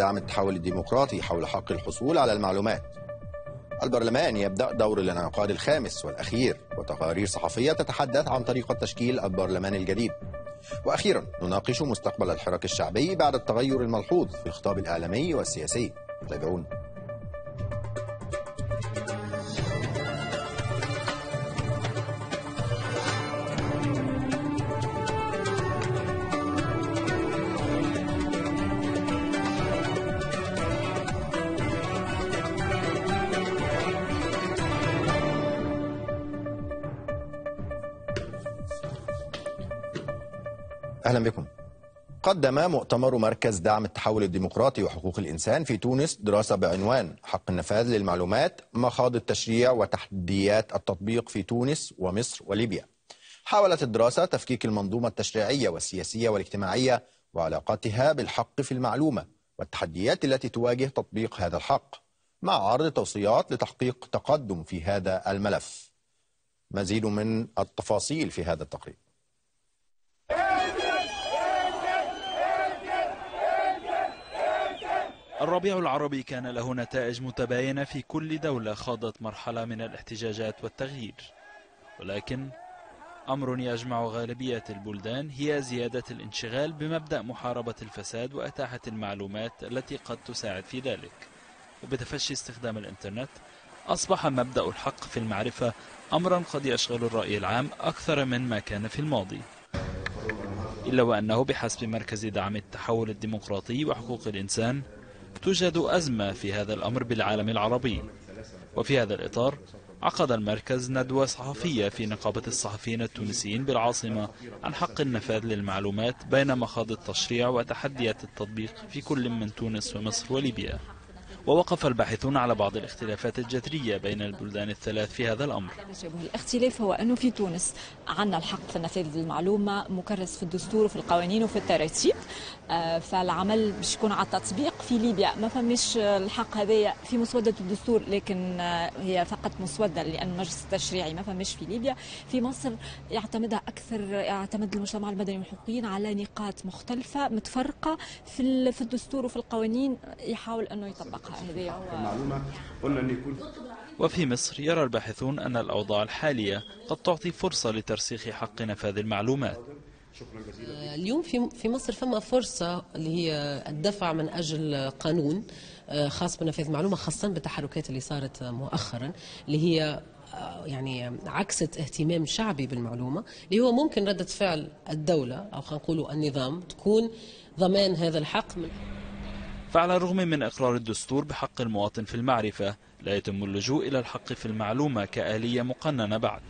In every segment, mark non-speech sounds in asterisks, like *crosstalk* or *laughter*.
دعم التحول الديمقراطي حول حق الحصول على المعلومات البرلمان يبدأ دور الانعقاد الخامس والأخير وتقارير صحفية تتحدث عن طريقة تشكيل البرلمان الجديد وأخيرا نناقش مستقبل الحراك الشعبي بعد التغير الملحوظ في الخطاب الإعلامي والسياسي تابعونا قدم مؤتمر مركز دعم التحول الديمقراطي وحقوق الإنسان في تونس دراسة بعنوان حق النفاذ للمعلومات مخاض التشريع وتحديات التطبيق في تونس ومصر وليبيا حاولت الدراسة تفكيك المنظومة التشريعية والسياسية والاجتماعية وعلاقتها بالحق في المعلومة والتحديات التي تواجه تطبيق هذا الحق مع عرض توصيات لتحقيق تقدم في هذا الملف مزيد من التفاصيل في هذا التقرير الربيع العربي كان له نتائج متباينة في كل دولة خاضت مرحلة من الاحتجاجات والتغيير ولكن أمر يجمع غالبية البلدان هي زيادة الانشغال بمبدأ محاربة الفساد وأتاحة المعلومات التي قد تساعد في ذلك وبتفشي استخدام الإنترنت أصبح مبدأ الحق في المعرفة أمرا قد يشغل الرأي العام أكثر من ما كان في الماضي إلا وأنه بحسب مركز دعم التحول الديمقراطي وحقوق الإنسان توجد أزمة في هذا الأمر بالعالم العربي وفي هذا الإطار عقد المركز ندوة صحفية في نقابة الصحفيين التونسيين بالعاصمة عن حق النفاذ للمعلومات بين مخاض التشريع وتحديات التطبيق في كل من تونس ومصر وليبيا ووقف الباحثون على بعض الاختلافات الجذرية بين البلدان الثلاث في هذا الأمر الاختلاف هو أنه في تونس عندنا الحق في نفاذ المعلومة مكرس في الدستور وفي القوانين وفي التراتيب آه، فالعمل باش يكون على التطبيق في ليبيا ما فماش الحق هذايا في مسودة الدستور لكن آه، هي فقط مسودة لأن المجلس التشريعي ما فماش في ليبيا في مصر يعتمدها أكثر يعتمد المجتمع المدني والحقوقيين على نقاط مختلفة متفرقة في الدستور وفي القوانين يحاول أنه يطبقها المعلومه قلنا ان يكون وفي مصر يرى الباحثون أن الأوضاع الحالية قد تعطي فرصة لترسيخ حق نفاذ المعلومات آه، اليوم في مصر فما فرصة اللي هي الدفع من أجل قانون آه، خاص بنفاذ المعلومة خاصة بالتحركات اللي صارت مؤخرا اللي هي آه، يعني عكست اهتمام شعبي بالمعلومة اللي هو ممكن ردة فعل الدولة أو خلينا نقولوا النظام تكون ضمان هذا الحق من فعلى الرغم من إقرار الدستور بحق المواطن في المعرفة لا يتم اللجوء إلى الحق في المعلومة كآلية مقننة بعد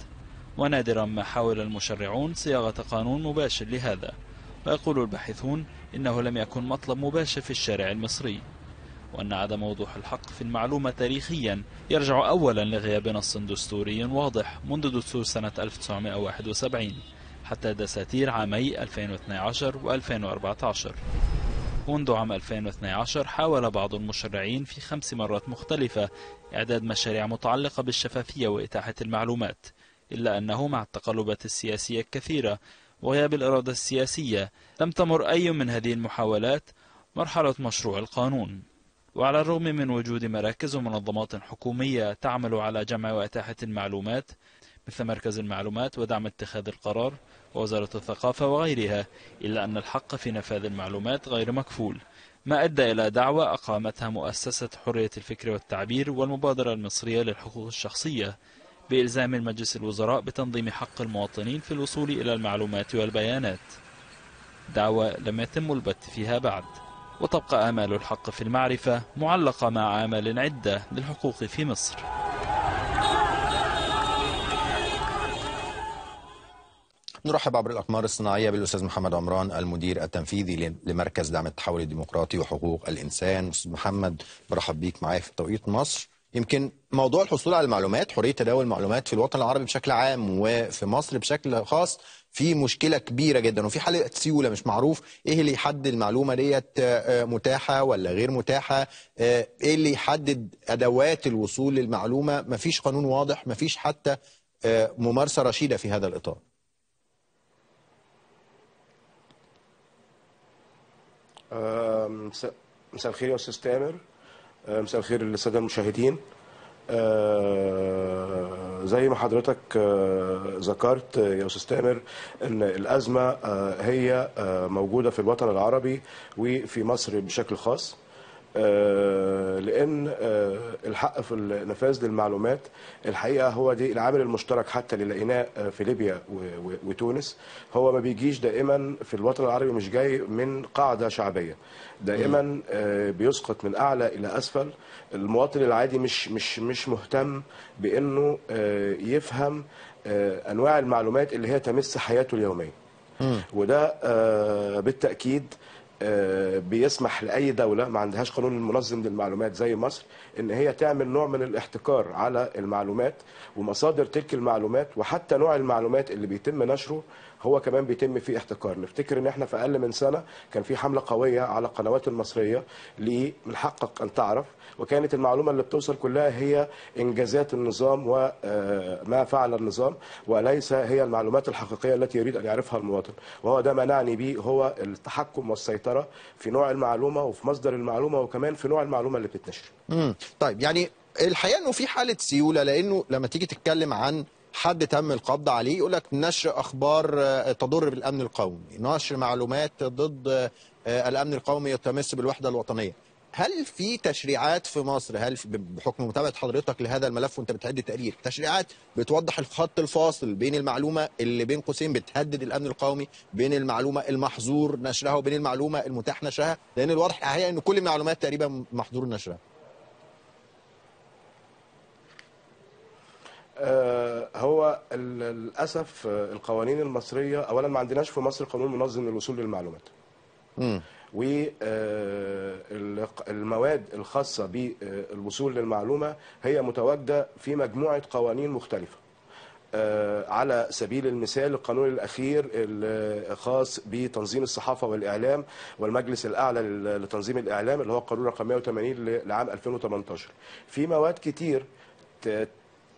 ونادرا ما حاول المشرعون صياغة قانون مباشر لهذا ويقول الباحثون إنه لم يكن مطلب مباشر في الشارع المصري وأن عدم وضوح الحق في المعلومة تاريخيا يرجع أولا لغياب نص دستوري واضح منذ دستور سنة 1971 حتى دساتير عامي 2012 و 2014 منذ عام 2012 حاول بعض المشرعين في خمس مرات مختلفة إعداد مشاريع متعلقة بالشفافية وإتاحة المعلومات إلا أنه مع التقلبات السياسية الكثيرة وغياب الإرادة السياسية لم تمر أي من هذه المحاولات مرحلة مشروع القانون وعلى الرغم من وجود مراكز ومنظمات حكومية تعمل على جمع وإتاحة المعلومات مثل مركز المعلومات ودعم اتخاذ القرار ووزارة الثقافة وغيرها إلا أن الحق في نفاذ المعلومات غير مكفول ما أدى إلى دعوة أقامتها مؤسسة حرية الفكر والتعبير والمبادرة المصرية للحقوق الشخصية بإلزام مجلس الوزراء بتنظيم حق المواطنين في الوصول إلى المعلومات والبيانات دعوة لم يتم البت فيها بعد وتبقى آمال الحق في المعرفة معلقة مع آمال عدة للحقوق في مصر نرحب عبر الأقمار الصناعية بالأستاذ محمد عمران المدير التنفيذي لمركز دعم التحول الديمقراطي وحقوق الإنسان أستاذ محمد برحب بيك معايا في توقيت مصر يمكن موضوع الحصول على المعلومات حرية تداول المعلومات في الوطن العربي بشكل عام وفي مصر بشكل خاص في مشكله كبيره جدا وفي حاله سيوله مش معروف ايه اللي يحدد المعلومه ديت آه، آه، متاحه ولا غير متاحه آه، ايه اللي يحدد ادوات الوصول للمعلومه مفيش قانون واضح مفيش حتى ممارسه رشيده في هذا الاطار مساء الخير يا استاذ تامر مساء الخير للساده المشاهدين آه، زي ما حضرتك آه، ذكرت يا استاذ تامر ان الازمه آه، هي موجوده في الوطن العربي وفي مصر بشكل خاص آه، لان آه، الحق في النفاذ للمعلومات الحقيقه هو دي العامل المشترك حتى اللي لقيناه في ليبيا وتونس هو ما بيجيش دائما في الوطن العربي مش جاي من قاعده شعبيه دائما آه، بيسقط من اعلى الى اسفل المواطن العادي مش مش مش مهتم بانه يفهم انواع المعلومات اللي هي تمس حياته اليوميه وده بالتاكيد آه، بيسمح لاي دوله ما عندهاش قانون منظم للمعلومات زي مصر ان هي تعمل نوع من الاحتكار على المعلومات ومصادر تلك المعلومات وحتى نوع المعلومات اللي بيتم نشره هو كمان بيتم فيه احتكار نفتكر ان احنا في اقل من سنه كان في حمله قويه على القنوات المصريه لمن ان تعرف وكانت المعلومه اللي بتوصل كلها هي انجازات النظام وما آه، فعل النظام وليس هي المعلومات الحقيقيه التي يريد ان يعرفها المواطن وهو ده ما نعني به هو التحكم والسيطره في نوع المعلومه وفي مصدر المعلومه وكمان في نوع المعلومه اللي بتتنشر. طيب يعني الحقيقه انه في حاله سيوله لانه لما تيجي تتكلم عن حد تم القبض عليه يقول لك نشر اخبار آه، تضر بالامن القومي، نشر معلومات ضد آه، الامن القومي يتمس بالوحده الوطنيه. هل في تشريعات في مصر هل بحكم متابعه حضرتك لهذا الملف وانت بتعد التقرير تشريعات بتوضح الخط الفاصل بين المعلومه اللي بين قوسين بتهدد الامن القومي بين المعلومه المحظور نشرها وبين المعلومه المتاح نشرها لان الواضح الحقيقه ان كل المعلومات تقريبا محظور نشرها آه، هو للاسف آه، القوانين المصريه اولا ما عندناش في مصر قانون منظم للوصول للمعلومات امم والمواد آه، الخاصه بالوصول للمعلومه هي متواجده في مجموعه قوانين مختلفه على سبيل المثال القانون الأخير الخاص بتنظيم الصحافة والإعلام والمجلس الأعلى لتنظيم الإعلام اللي هو القانون رقم 180 لعام 2018 في مواد كتير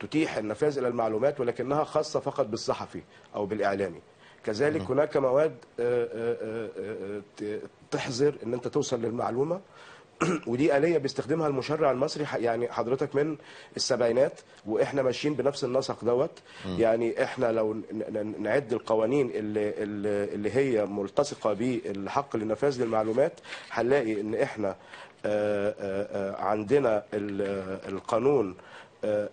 تتيح النفاذ إلى المعلومات ولكنها خاصة فقط بالصحفي أو بالإعلامي كذلك نعم. هناك مواد آه، آه، آه، تحظر ان انت توصل للمعلومه *clears throat* ودي آلية بيستخدمها المشرع المصري يعني حضرتك من السبعينات واحنا ماشيين بنفس النسق دوت يعني احنا لو نعد القوانين اللي اللي هي ملتصقه بالحق للنفاذ للمعلومات هنلاقي ان احنا عندنا القانون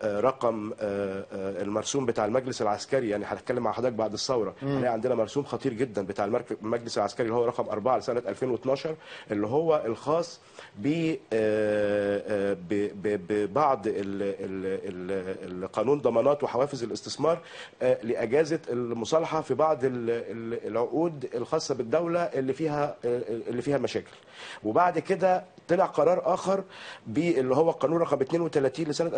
رقم آه، آه، المرسوم بتاع المجلس العسكري يعني هنتكلم مع حضرتك بعد الثوره احنا عندنا مرسوم خطير جدا بتاع المجلس العسكري اللي هو رقم 4 لسنه 2012 اللي هو الخاص ب آه، ببعض القانون ضمانات وحوافز الاستثمار لاجازه المصالحه في بعض العقود الخاصه بالدوله اللي فيها اللي فيها مشاكل وبعد كده طلع قرار اخر باللي هو القانون رقم 32 لسنه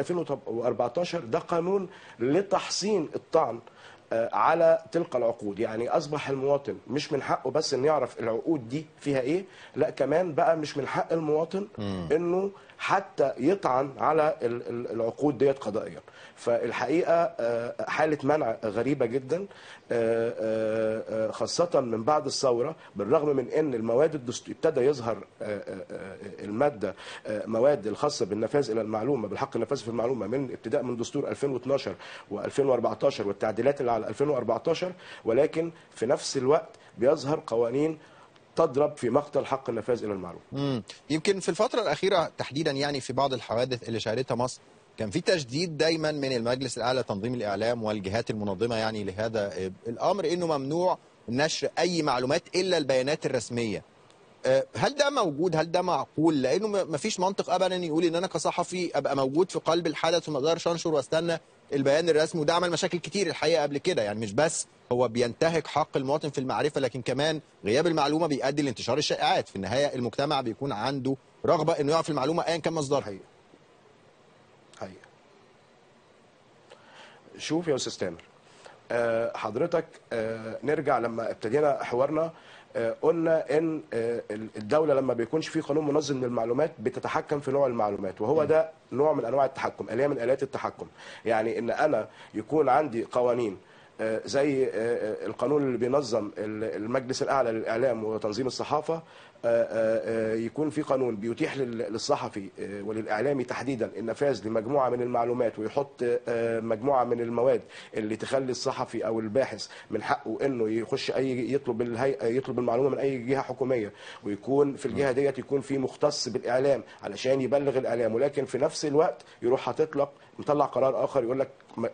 2014 ده قانون لتحصين الطعن آه، على تلك العقود يعني أصبح المواطن مش من حقه بس أن يعرف العقود دي فيها إيه لا كمان بقى مش من حق المواطن أنه حتى يطعن على العقود ديت قضائيا فالحقيقه آه، حاله منع غريبه جدا آه، آه، خاصه من بعد الثوره بالرغم من ان المواد الدستوريه ابتدى يظهر الماده مواد الخاصه بالنفاذ الى المعلومه بالحق النفاذ في المعلومه من ابتداء من دستور 2012 و2014 والتعديلات اللي على 2014 ولكن في نفس الوقت بيظهر قوانين تضرب في مقتل حق النفاذ الى المعلومه. امم يمكن في الفتره الاخيره تحديدا يعني في بعض الحوادث اللي شهدتها مصر كان في تشديد دايما من المجلس الاعلى لتنظيم الاعلام والجهات المنظمه يعني لهذا الامر انه ممنوع نشر اي معلومات الا البيانات الرسميه. آه، هل ده موجود؟ هل ده معقول؟ لانه ما فيش منطق ابدا يقول ان انا كصحفي ابقى موجود في قلب الحدث وما اقدرش انشر واستنى البيان الرسمي وده عمل مشاكل كتير الحقيقه قبل كده يعني مش بس هو بينتهك حق المواطن في المعرفه لكن كمان غياب المعلومه بيؤدي لانتشار الشائعات في النهايه المجتمع بيكون عنده رغبه انه يعرف المعلومه ايا كان مصدرها حقيقة. حقيقة. شوف يا استاذ تامر أه حضرتك أه نرجع لما ابتدينا حوارنا آه، قلنا ان آه، الدوله لما بيكونش في قانون منظم للمعلومات بتتحكم في نوع المعلومات وهو ده نوع من انواع التحكم اليه من الات التحكم يعني ان انا يكون عندي قوانين آه، زي آه، آه، القانون اللي بينظم المجلس الاعلى للاعلام وتنظيم الصحافه آه، آه، آه، يكون في قانون بيتيح للصحفي وللاعلامي تحديدا النفاذ لمجموعه من المعلومات ويحط مجموعه من المواد اللي تخلي الصحفي او الباحث من حقه انه يخش اي يطلب الهيئه يطلب المعلومه من اي جهه حكوميه ويكون في الجهه نعم. ديت يكون في مختص بالاعلام علشان يبلغ الاعلام ولكن في نفس الوقت يروح هتطلق مطلع قرار اخر يقول لك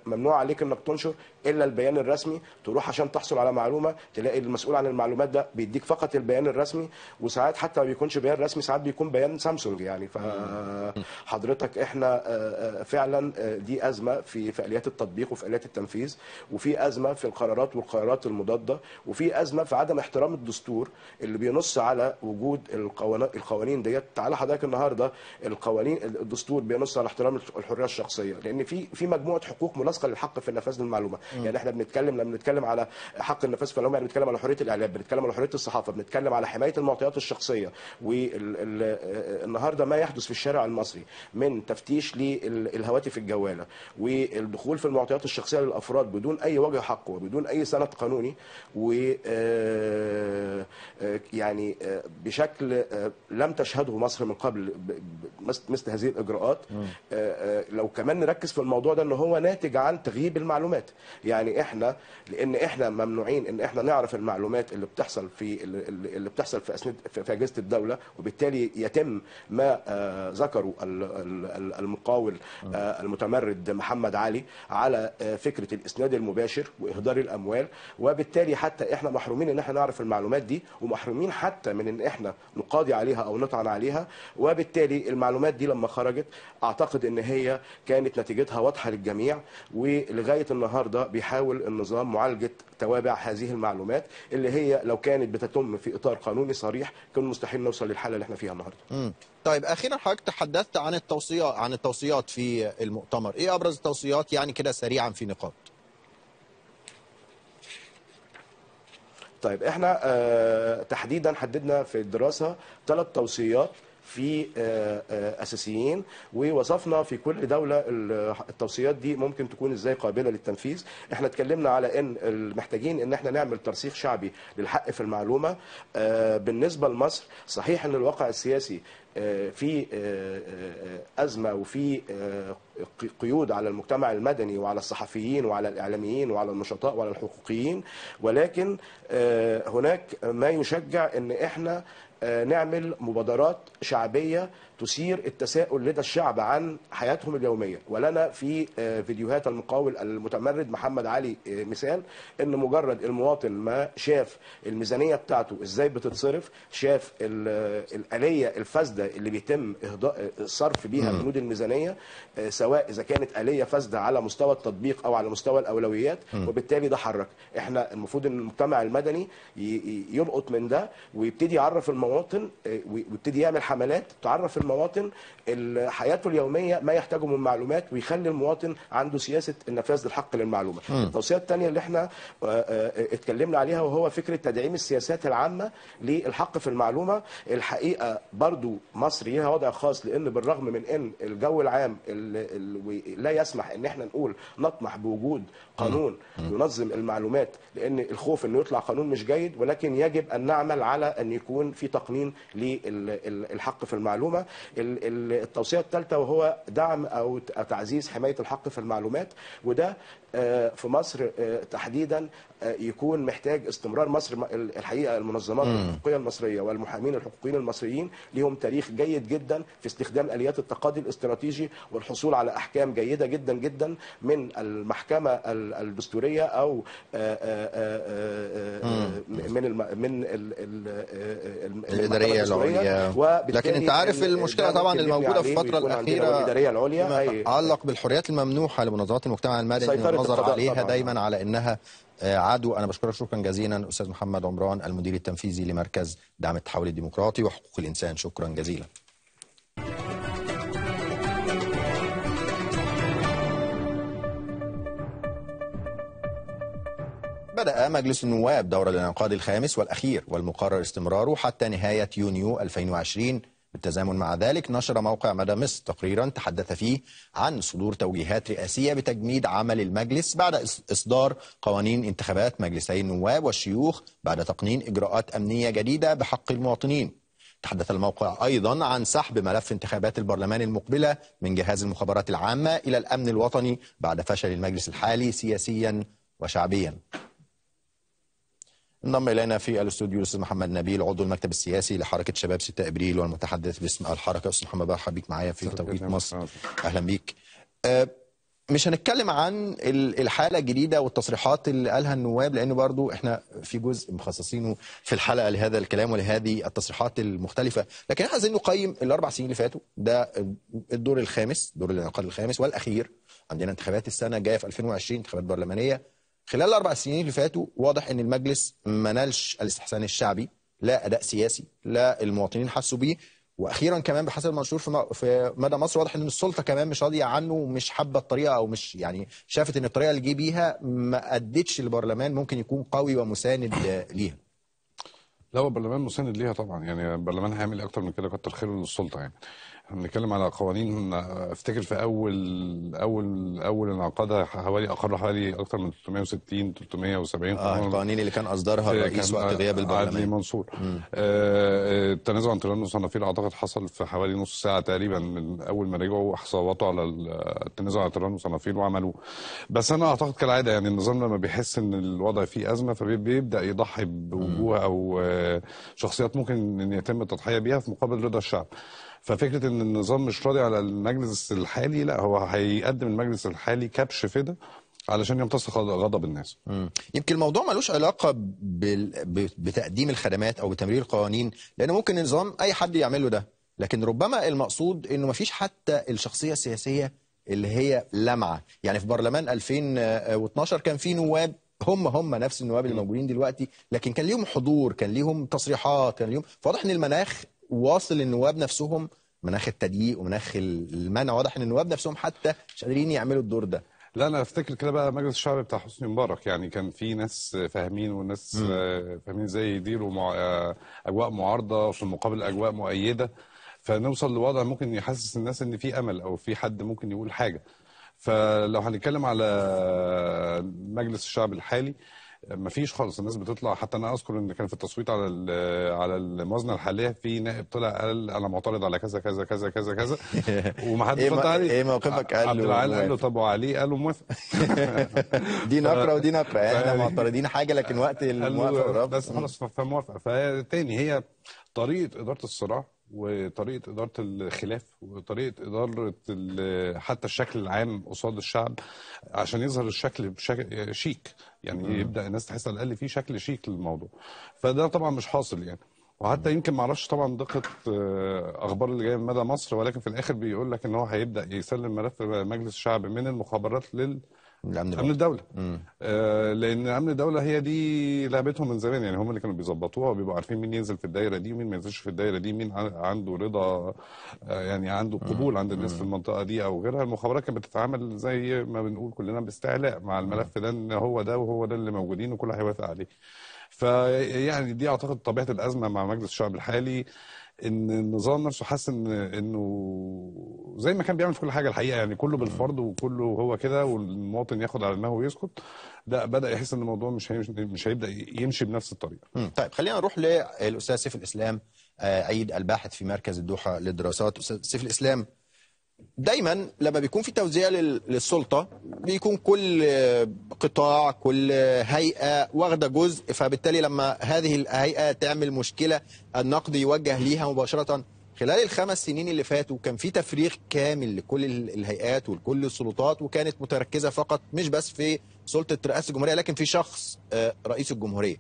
ممنوع عليك انك تنشر الا البيان الرسمي تروح عشان تحصل على معلومه تلاقي المسؤول عن المعلومات ده بيديك فقط البيان الرسمي ساعات حتى ما بيكونش بيان رسمي ساعات بيكون بيان سامسونج يعني فحضرتك احنا آه، آه، فعلا آه، دي ازمه في في اليات التطبيق وفي اليات التنفيذ وفي ازمه في القرارات والقرارات المضاده وفي ازمه في عدم احترام الدستور اللي بينص على وجود القوانين ديت تعالى حضرتك النهارده القوانين الدستور بينص على احترام الحريه الشخصيه لان في في مجموعه حقوق ملاصقه للحق في النفاذ للمعلومه يعني احنا بنتكلم لما بنتكلم على حق النفاذ في المعلومه يعني بنتكلم على حريه الاعلام بنتكلم على حريه الصحافه بنتكلم على حمايه المعطيات الشخصيه والنهارده ما يحدث في الشارع المصري من تفتيش للهواتف الجواله والدخول في المعطيات الشخصيه للافراد بدون اي وجه حق وبدون اي سند قانوني و آه، آه، يعني آه، بشكل لم تشهده مصر من قبل مثل هذه الاجراءات لو كمان نركز في الموضوع ده ان هو ناتج عن تغييب المعلومات يعني احنا لان احنا ممنوعين ان احنا نعرف المعلومات اللي بتحصل في اللي بتحصل في اسناد في اجهزه الدوله وبالتالي يتم ما آه، ذكره المقاول آه. آه، المتمرد محمد علي على فكره الاسناد المباشر واهدار الاموال وبالتالي حتى احنا محرومين ان احنا نعرف المعلومات دي ومحرومين حتى من ان احنا نقاضي عليها او نطعن عليها وبالتالي المعلومات دي لما خرجت اعتقد ان هي كانت نتيجتها واضحه للجميع ولغايه النهارده بيحاول النظام معالجه توابع هذه المعلومات اللي هي لو كانت بتتم في اطار قانوني صريح كان مستحيل نوصل للحاله اللي احنا فيها النهارده امم طيب اخيرا حضرتك تحدثت عن التوصيات عن التوصيات في المؤتمر ايه ابرز التوصيات يعني كده سريعا في نقاط طيب احنا آه، تحديدا حددنا في الدراسه ثلاث توصيات في آه، آه، اساسيين ووصفنا في كل دوله التوصيات دي ممكن تكون ازاي قابله للتنفيذ احنا اتكلمنا على ان محتاجين ان احنا نعمل ترسيخ شعبي للحق في المعلومه آه، بالنسبه لمصر صحيح ان الواقع السياسي في ازمه وفي قيود على المجتمع المدني وعلى الصحفيين وعلى الاعلاميين وعلى النشطاء وعلى الحقوقيين ولكن هناك ما يشجع ان احنا آه، نعمل مبادرات شعبيه تثير التساؤل لدى الشعب عن حياتهم اليوميه ولنا في آه، فيديوهات المقاول المتمرد محمد علي آه، مثال ان مجرد المواطن ما شاف الميزانيه بتاعته ازاي بتتصرف شاف آه، الاليه الفاسده اللي بيتم الصرف بيها بنود الميزانيه سواء اذا كانت اليه فاسده على مستوى التطبيق او على مستوى الاولويات وبالتالي ده حرك احنا المفروض ان المجتمع المدني يلقط من ده ويبتدي يعرف المواطن ويبتدي يعمل حملات تعرف المواطن حياته اليوميه ما يحتاجه من معلومات ويخلي المواطن عنده سياسه النفاذ للحق للمعلومه. التوصيه الثانيه اللي احنا آه، آه، اتكلمنا عليها وهو فكره تدعيم السياسات العامه للحق في المعلومه، الحقيقه برضو مصر ليها وضع خاص لان بالرغم من ان الجو العام لا يسمح ان احنا نقول نطمح بوجود قانون ينظم المعلومات لان الخوف انه يطلع قانون مش جيد ولكن يجب ان نعمل على ان يكون في تقنين للحق في المعلومه التوصيه الثالثه وهو دعم او تعزيز حمايه الحق في المعلومات وده آه، في مصر آه، تحديدا آه، يكون محتاج استمرار مصر الحقيقه المنظمات الحقوقيه المصريه والمحامين الحقوقيين المصريين لهم تاريخ جيد جدا في استخدام اليات التقاضي الاستراتيجي والحصول على احكام جيده جدا جدا من المحكمه الدستوريه او من من الاداريه العليا لكن انت عارف المشكله طبعا الموجوده في الفتره الاخيره الاداريه العليا علق بالحريات الممنوحه لمنظمات المجتمع المدني النظر عليها دايما على انها آه، عدو انا بشكرك شكرا جزيلا استاذ محمد عمران المدير التنفيذي لمركز دعم التحول الديمقراطي وحقوق الانسان شكرا جزيلا بدأ مجلس النواب دور الانعقاد الخامس والأخير والمقرر استمراره حتى نهاية يونيو 2020 بالتزامن مع ذلك نشر موقع مدى مصر تقريرا تحدث فيه عن صدور توجيهات رئاسية بتجميد عمل المجلس بعد إصدار قوانين انتخابات مجلسي النواب والشيوخ بعد تقنين إجراءات أمنية جديدة بحق المواطنين تحدث الموقع أيضا عن سحب ملف انتخابات البرلمان المقبلة من جهاز المخابرات العامة إلى الأمن الوطني بعد فشل المجلس الحالي سياسيا وشعبيا انضم الينا في الاستوديو الاستاذ محمد نبيل عضو المكتب السياسي لحركه شباب 6 ابريل والمتحدث باسم الحركه استاذ محمد بقى بيك معايا في توقيت مصر اهلا بيك آه، مش هنتكلم عن الحاله الجديده والتصريحات اللي قالها النواب لان برضو احنا في جزء مخصصينه في الحلقه لهذا الكلام ولهذه التصريحات المختلفه لكن احنا عايزين نقيم الاربع سنين اللي فاتوا ده الدور الخامس دور الانعقاد الخامس والاخير عندنا انتخابات السنه الجايه في 2020 انتخابات برلمانيه خلال الاربع سنين اللي فاتوا واضح ان المجلس ما نالش الاستحسان الشعبي لا اداء سياسي لا المواطنين حسوا بيه واخيرا كمان بحسب المنشور في, مدى مصر واضح ان السلطه كمان مش راضيه عنه ومش حابه الطريقه او مش يعني شافت ان الطريقه اللي جه بيها ما ادتش البرلمان ممكن يكون قوي ومساند ليها. لا هو البرلمان مساند ليها طبعا يعني البرلمان هيعمل إيه اكتر من كده كتر خيره للسلطه يعني. احنا بنتكلم على قوانين افتكر في اول اول اول انعقادها حوالي اقر حوالي اكثر من 360 370 اه القوانين اللي كان اصدرها آه، الرئيس وقت غياب البرلمان عدلي منصور آه،, آه التنازع عن طيران المصنفين اعتقد حصل في حوالي نص ساعه تقريبا من اول ما رجعوا صوتوا على التنازع عن طيران المصنفين وعملوه بس انا اعتقد كالعاده يعني النظام لما بيحس ان الوضع فيه ازمه فبيبدا يضحي بوجوه او آه، شخصيات ممكن ان يتم التضحيه بيها في مقابل رضا الشعب ففكره ان النظام مش راضي على المجلس الحالي لا هو هيقدم المجلس الحالي كبش فده علشان يمتص غضب الناس مم. يمكن الموضوع ملوش علاقة بال... بتقديم الخدمات أو بتمرير القوانين لأن ممكن النظام أي حد يعمل له ده لكن ربما المقصود أنه مفيش حتى الشخصية السياسية اللي هي لمعة يعني في برلمان 2012 كان في نواب هم هم نفس النواب اللي موجودين دلوقتي لكن كان ليهم حضور كان ليهم تصريحات كان ليهم فواضح ان المناخ واصل النواب نفسهم مناخ التضييق ومناخ المنع واضح ان النواب نفسهم حتى مش قادرين يعملوا الدور ده لا انا افتكر كده بقى مجلس الشعب بتاع حسني مبارك يعني كان في ناس فاهمين وناس فاهمين ازاي يديروا مع... اجواء معارضه في المقابل اجواء مؤيده فنوصل لوضع ممكن يحسس الناس ان في امل او في حد ممكن يقول حاجه فلو هنتكلم على مجلس الشعب الحالي ما فيش خالص الناس بتطلع حتى انا اذكر ان كان في التصويت على على الموازنه الحاليه في نائب طلع قال انا معترض على كذا كذا كذا كذا كذا *laughs* ومحدش إيه رد عليه ايه موقفك قال له عبد العال قال له طب وعلي قال له موافق *laughs* دي نقره ودي نقره يعني *laughs* احنا معترضين حاجه لكن وقت الموافقه بس خلاص فموافقه فتاني هي طريقه اداره الصراع وطريقه اداره الخلاف وطريقه اداره حتى الشكل العام قصاد الشعب عشان يظهر الشكل بشكل شيك يعني مم. يبدا الناس تحس على الاقل في شكل شيك للموضوع فده طبعا مش حاصل يعني وحتى يمكن ما اعرفش طبعا دقه آه، اخبار اللي جايه من مدى مصر ولكن في الاخر بيقول لك ان هو هيبدا يسلم ملف مجلس الشعب من المخابرات لل الامن الامن الدوله آه لان امن الدوله هي دي لعبتهم من زمان يعني هم اللي كانوا بيظبطوها وبيبقوا عارفين مين ينزل في الدايره دي ومين ما ينزلش في الدايره دي مين عنده رضا آه يعني عنده قبول عند الناس في المنطقه دي او غيرها المخابرات كانت بتتعامل زي ما بنقول كلنا باستعلاء مع الملف ده ان هو ده وهو ده اللي موجودين وكل هيوافق عليه فيعني دي اعتقد طبيعه الازمه مع مجلس الشعب الحالي ان النظام نفسه حاسس ان انه زي ما كان بيعمل في كل حاجه الحقيقه يعني كله بالفرض وكله هو كده والمواطن ياخد على دماغه ويسكت ده بدا يحس ان الموضوع مش مش هيبدا يمشي بنفس الطريقه. طيب خلينا نروح للاستاذ سيف الاسلام عيد آه، الباحث في مركز الدوحه للدراسات، استاذ سيف الاسلام دايما لما بيكون في توزيع للسلطه بيكون كل قطاع كل هيئه واخده جزء فبالتالي لما هذه الهيئه تعمل مشكله النقد يوجه ليها مباشره خلال الخمس سنين اللي فاتوا كان في تفريغ كامل لكل الهيئات ولكل السلطات وكانت متركزه فقط مش بس في سلطه رئاسه الجمهوريه لكن في شخص آه، رئيس الجمهوريه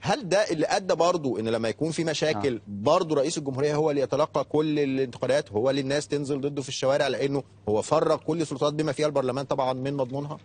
هل ده اللي ادى برضه ان لما يكون في مشاكل نعم. برضو برضه رئيس الجمهوريه هو اللي يتلقى كل الانتقادات هو اللي الناس تنزل ضده في الشوارع لانه هو فرغ كل السلطات بما فيها البرلمان طبعا من مضمونها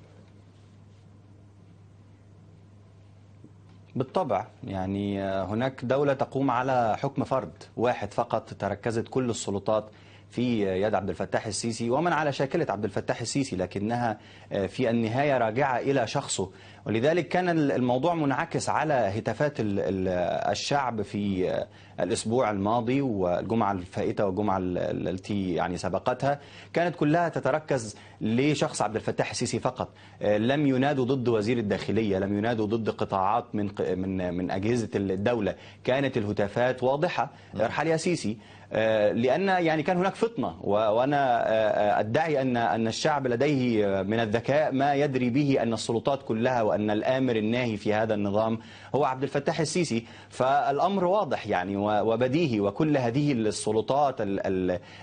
بالطبع يعني هناك دولة تقوم على حكم فرد واحد فقط تركزت كل السلطات في يد عبد الفتاح السيسي ومن على شاكلة عبد الفتاح السيسي لكنها في النهاية راجعة إلى شخصه ولذلك كان الموضوع منعكس على هتافات الشعب في الأسبوع الماضي والجمعة الفائتة والجمعة التي يعني سبقتها كانت كلها تتركز لشخص عبد الفتاح السيسي فقط آه، لم ينادوا ضد وزير الداخلية لم ينادوا ضد قطاعات من من من أجهزة الدولة كانت الهتافات واضحة نعم. ارحل يا سيسي آه، لان يعني كان هناك فطنه وانا آه، آه، ادعي ان ان الشعب لديه من الذكاء ما يدري به ان السلطات كلها وان الامر الناهي في هذا النظام هو عبد الفتاح السيسي فالامر واضح يعني وبديهي وكل هذه السلطات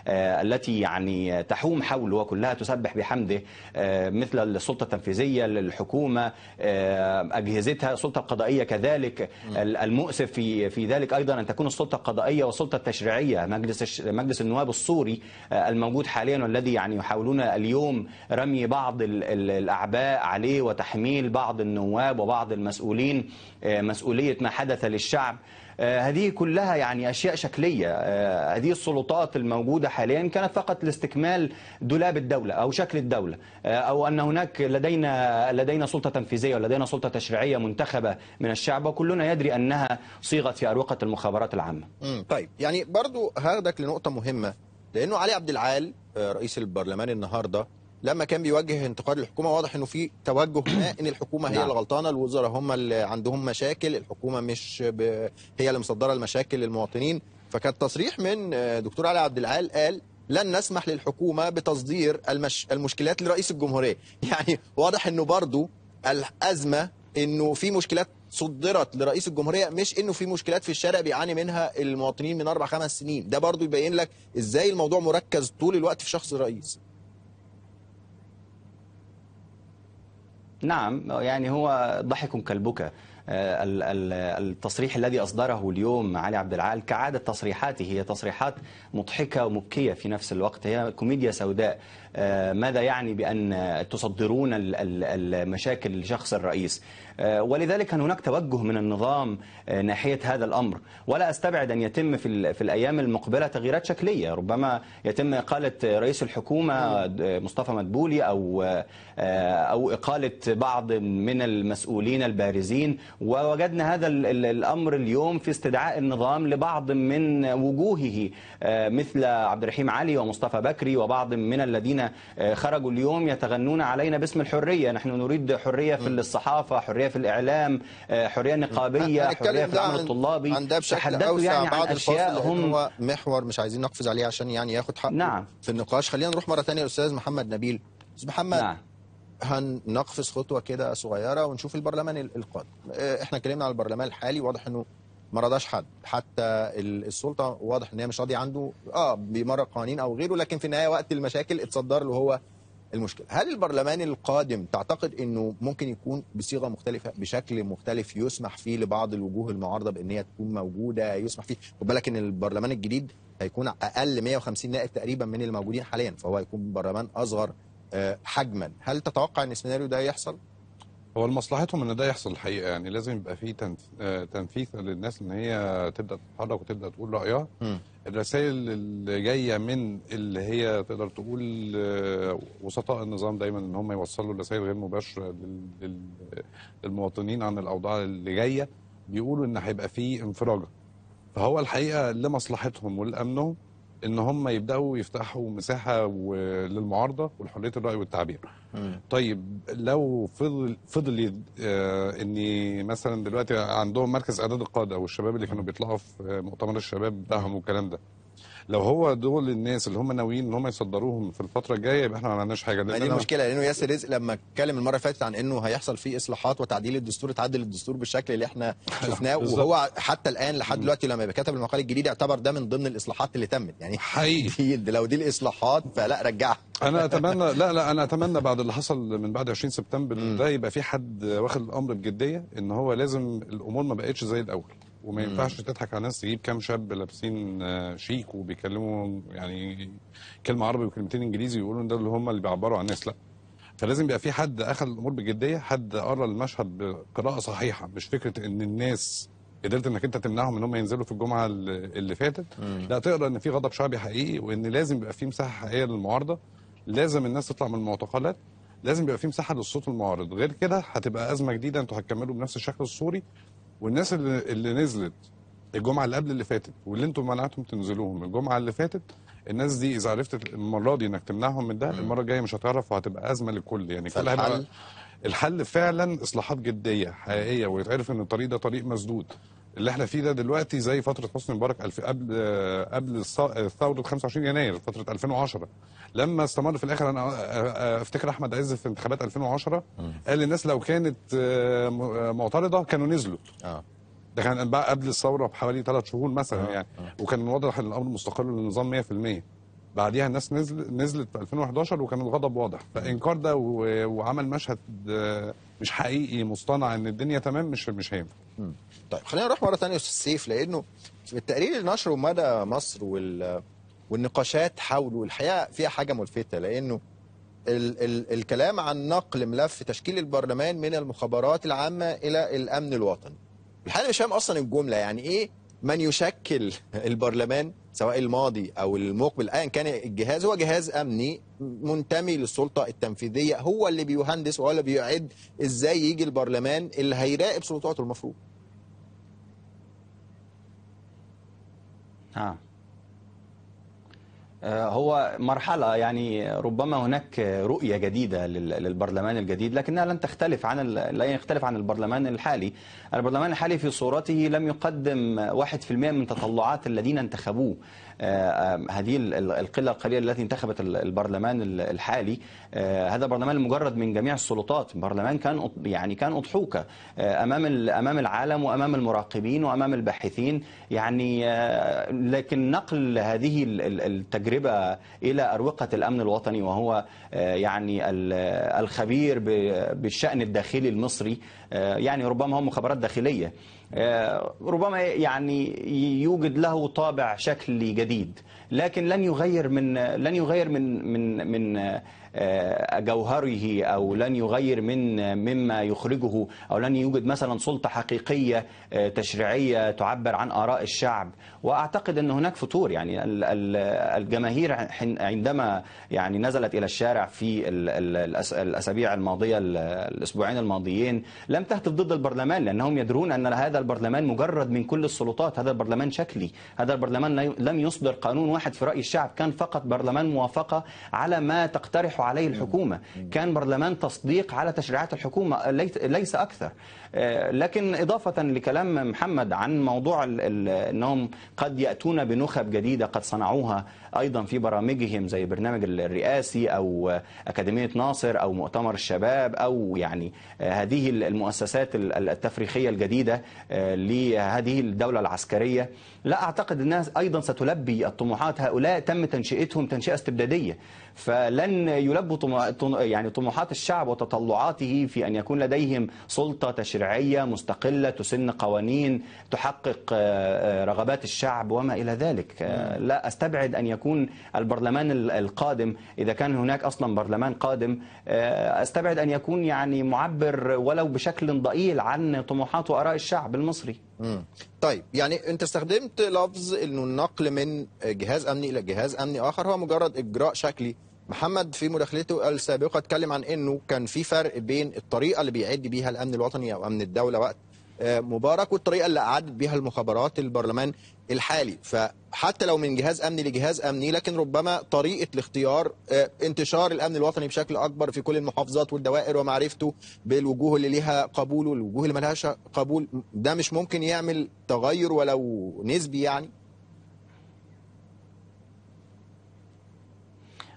التي يعني تحوم حوله وكلها تسبح بحمده مثل السلطه التنفيذيه للحكومه اجهزتها السلطه القضائيه كذلك المؤسف في في ذلك ايضا ان تكون السلطه القضائيه والسلطه التشريعيه مجلس مجلس النواب السوري آه، الموجود حاليا والذي يعني يحاولون اليوم رمي بعض الاعباء عليه وتحميل بعض النواب وبعض المسؤولين آه، مسؤوليه ما حدث للشعب آه، هذه كلها يعني أشياء شكلية آه، هذه السلطات الموجودة حاليا كانت فقط لاستكمال دولاب الدولة أو شكل الدولة آه، أو أن هناك لدينا لدينا سلطة تنفيذية ولدينا سلطة تشريعية منتخبة من الشعب وكلنا يدري أنها صيغت في أروقة المخابرات العامة طيب يعني برضو هاخدك لنقطة مهمة لأنه علي عبد العال رئيس البرلمان النهاردة لما كان بيوجه انتقاد للحكومه واضح انه في توجه ما ان الحكومه هي نعم. اللي غلطانه الوزراء هم اللي عندهم مشاكل الحكومه مش ب... هي اللي مصدره المشاكل للمواطنين فكان تصريح من آه، دكتور علي عبد العال قال لن نسمح للحكومه بتصدير المش... المشكلات لرئيس الجمهوريه *laughs* يعني واضح انه برضو الازمه انه في مشكلات صدرت لرئيس الجمهوريه مش انه في مشكلات في الشارع بيعاني منها المواطنين من اربع خمس سنين ده برضو يبين لك ازاي الموضوع مركز طول الوقت في شخص الرئيس نعم يعني هو ضحك كالبكا آه، التصريح الذي أصدره اليوم علي عبد العال كعادة تصريحاته هي تصريحات مضحكة ومبكية في نفس الوقت هي كوميديا سوداء آه، ماذا يعني بأن تصدرون المشاكل لشخص الرئيس آه، ولذلك كان هناك توجه من النظام آه، ناحية هذا الأمر ولا أستبعد أن يتم في, الأيام المقبلة تغييرات شكلية ربما يتم إقالة رئيس الحكومة مصطفى مدبولي أو, أو إقالة بعض من المسؤولين البارزين ووجدنا هذا الأمر اليوم في استدعاء النظام لبعض من وجوهه مثل عبد الرحيم علي ومصطفى بكري وبعض من الذين آه، خرجوا اليوم يتغنون علينا باسم الحرية نحن نريد حرية في الصحافة حرية في الإعلام آه، حرية نقابية حرية في العمل الطلابي عن ده بشكل يعني أوسع يعني بعد أشياء هم هو محور مش عايزين نقفز عليه عشان يعني ياخد حقه نعم. في النقاش خلينا نروح مرة ثانية الأستاذ محمد نبيل أستاذ محمد نعم. هنقفز خطوه كده صغيره ونشوف البرلمان القادم آه، احنا اتكلمنا على البرلمان الحالي واضح انه ما رضاش حد حتى السلطه واضح ان هي مش راضيه عنده اه بيمرق قوانين او غيره لكن في النهايه وقت المشاكل اتصدر له هو المشكله هل البرلمان القادم تعتقد انه ممكن يكون بصيغه مختلفه بشكل مختلف يسمح فيه لبعض الوجوه المعارضه بان هي تكون موجوده يسمح فيه خد بالك ان البرلمان الجديد هيكون اقل 150 نائب تقريبا من الموجودين حاليا فهو هيكون برلمان اصغر آه، حجما هل تتوقع ان السيناريو ده يحصل هو لمصلحتهم ان ده يحصل الحقيقه يعني لازم يبقى في آه، تنفيذ للناس ان هي تبدا تتحرك وتبدا تقول رايها الرسائل اللي جايه من اللي هي تقدر تقول آه، وسطاء النظام دايما ان هم يوصلوا الرسائل غير مباشره للمواطنين عن الاوضاع اللي جايه بيقولوا ان هيبقى في انفراجه فهو الحقيقه لمصلحتهم ولامنهم ان هم يبداوا يفتحوا مساحه للمعارضه ولحريه الراي والتعبير. مم. طيب لو فضل فضل آه ان مثلا دلوقتي عندهم مركز اعداد القاده والشباب اللي كانوا بيطلعوا في مؤتمر الشباب بتاعهم والكلام ده. لو هو دول الناس اللي هم ناويين ان هم يصدروهم في الفتره الجايه يبقى احنا ما عملناش حاجه لان دي المشكله لانه ياسر رزق لما اتكلم المره اللي فاتت عن انه هيحصل فيه اصلاحات وتعديل الدستور اتعدل الدستور بالشكل اللي احنا *laughs* شفناه وهو حتى الان لحد دلوقتي لما كتب المقال الجديد اعتبر ده من ضمن الاصلاحات اللي تمت يعني حقيقي *laughs* لو دي الاصلاحات فلا رجعها انا *laughs* اتمنى لا لا انا اتمنى بعد اللي حصل من بعد 20 سبتمبر ده يبقى في حد واخد الامر بجديه ان هو لازم الامور ما بقتش زي الاول وما ينفعش تضحك على ناس تجيب كام شاب لابسين آه، شيك وبيكلموا يعني كلمه عربي وكلمتين انجليزي ويقولوا ان ده اللي هم اللي بيعبروا عن الناس لا فلازم يبقى في حد اخذ الامور بجديه حد قرا المشهد بقراءه صحيحه مش فكره ان الناس قدرت انك انت تمنعهم ان هم ينزلوا في الجمعه اللي فاتت مم. لا تقرا ان في غضب شعبي حقيقي وان لازم يبقى في مساحه حقيقيه للمعارضه لازم الناس تطلع من المعتقلات لازم يبقى في مساحه للصوت المعارض غير كده هتبقى ازمه جديده انتوا هتكملوا بنفس الشكل الصوري والناس اللي, اللي نزلت الجمعه اللي قبل اللي فاتت واللي انتم منعتهم تنزلوهم الجمعه اللي فاتت الناس دي اذا عرفت المره دي انك تمنعهم من ده المره الجايه مش هتعرف وهتبقى ازمه للكل يعني فالحل الحل فعلا اصلاحات جديه حقيقيه ويتعرف ان الطريق ده طريق مسدود اللي احنا فيه ده دلوقتي زي فتره حسني مبارك الف... قبل آه، قبل الثوره 25 يناير فتره 2010 لما استمر في الاخر انا آه، آه، افتكر احمد عز في انتخابات 2010 قال للناس لو كانت معترضه كانوا نزلوا اه ده كان بقى قبل الثوره بحوالي ثلاث شهور مثلا يعني وكان واضح ان الامر مستقر للنظام 100% بعديها الناس نزل نزلت في 2011 وكان الغضب واضح فانكار ده وعمل مشهد مش حقيقي مصطنع ان الدنيا تمام مش مش هينفع طيب خلينا نروح مره ثانيه استاذ سيف لانه التقرير اللي نشره مدى مصر وال والنقاشات حوله الحقيقه فيها حاجه ملفته لانه ال ال الكلام عن نقل ملف تشكيل البرلمان من المخابرات العامه الى الامن الوطني. الحقيقه مش فاهم اصلا الجمله يعني ايه من يشكل البرلمان سواء الماضي او المقبل ايا كان الجهاز هو جهاز امني منتمي للسلطه التنفيذيه هو اللي بيهندس وهو اللي بيعد ازاي يجي البرلمان اللي هيراقب سلطاته المفروض. Ah. آه، هو مرحلة يعني ربما هناك رؤية جديدة للبرلمان الجديد لكنها لن تختلف عن لا يختلف عن البرلمان الحالي البرلمان الحالي في صورته لم يقدم 1% من تطلعات الذين انتخبوه آه، آه، هذه القلة القليلة التي انتخبت البرلمان الحالي هذا برلمان مجرد من جميع السلطات برلمان كان يعني كان أضحوكة أمام أمام العالم وأمام المراقبين وأمام الباحثين يعني لكن نقل هذه التجربة تجربة إلى أروقة الأمن الوطني وهو آه، يعني آه، الخبير بالشأن الداخلي المصري آه، يعني ربما هو مخابرات داخلية ربما يعني يوجد له طابع شكلي جديد لكن لن يغير من لن يغير من من من آه، جوهره او لن يغير من مما يخرجه او لن يوجد مثلا سلطه حقيقيه آه، تشريعيه تعبر عن اراء الشعب واعتقد ان هناك فتور يعني الجماهير عندما يعني نزلت الى الشارع في الاسابيع الماضيه الاسبوعين الماضيين لم تهتف ضد البرلمان لانهم يدرون ان هذا البرلمان مجرد من كل السلطات هذا البرلمان شكلي هذا البرلمان لم يصدر قانون واحد واحد في رأي الشعب كان فقط برلمان موافقة على ما تقترح عليه الحكومة كان برلمان تصديق على تشريعات الحكومة ليس أكثر آه، لكن إضافة لكلام محمد عن موضوع أنهم قد يأتون بنخب جديدة قد صنعوها أيضا في برامجهم زي برنامج الرئاسي أو أكاديمية ناصر أو مؤتمر الشباب أو يعني آه، هذه المؤسسات التفريخية الجديدة آه، لهذه الدولة العسكرية لا أعتقد أنها أيضا ستلبي الطموحات هؤلاء تم تنشئتهم تنشئة استبدادية فلن يلبوا يعني طموحات الشعب وتطلعاته في أن يكون لديهم سلطة تشريعية مستقلة تسن قوانين تحقق آه، آه، رغبات الشعب وما إلى ذلك آه، لا أستبعد أن يكون البرلمان القادم إذا كان هناك أصلا برلمان قادم أستبعد أن يكون يعني معبر ولو بشكل ضئيل عن طموحات وآراء الشعب المصري طيب يعني انت استخدمت لفظ انه النقل من جهاز امني الى جهاز امني اخر هو مجرد اجراء شكلي محمد في مداخلته السابقه اتكلم عن انه كان في فرق بين الطريقه اللي بيعد بيها الامن الوطني او امن الدوله وقت آه، مبارك والطريقه اللي اعدت بيها المخابرات البرلمان الحالي فحتى لو من جهاز امني لجهاز امني لكن ربما طريقه الاختيار آه، انتشار الامن الوطني بشكل اكبر في كل المحافظات والدوائر ومعرفته بالوجوه اللي ليها قبول والوجوه اللي ما قبول ده مش ممكن يعمل تغير ولو نسبي يعني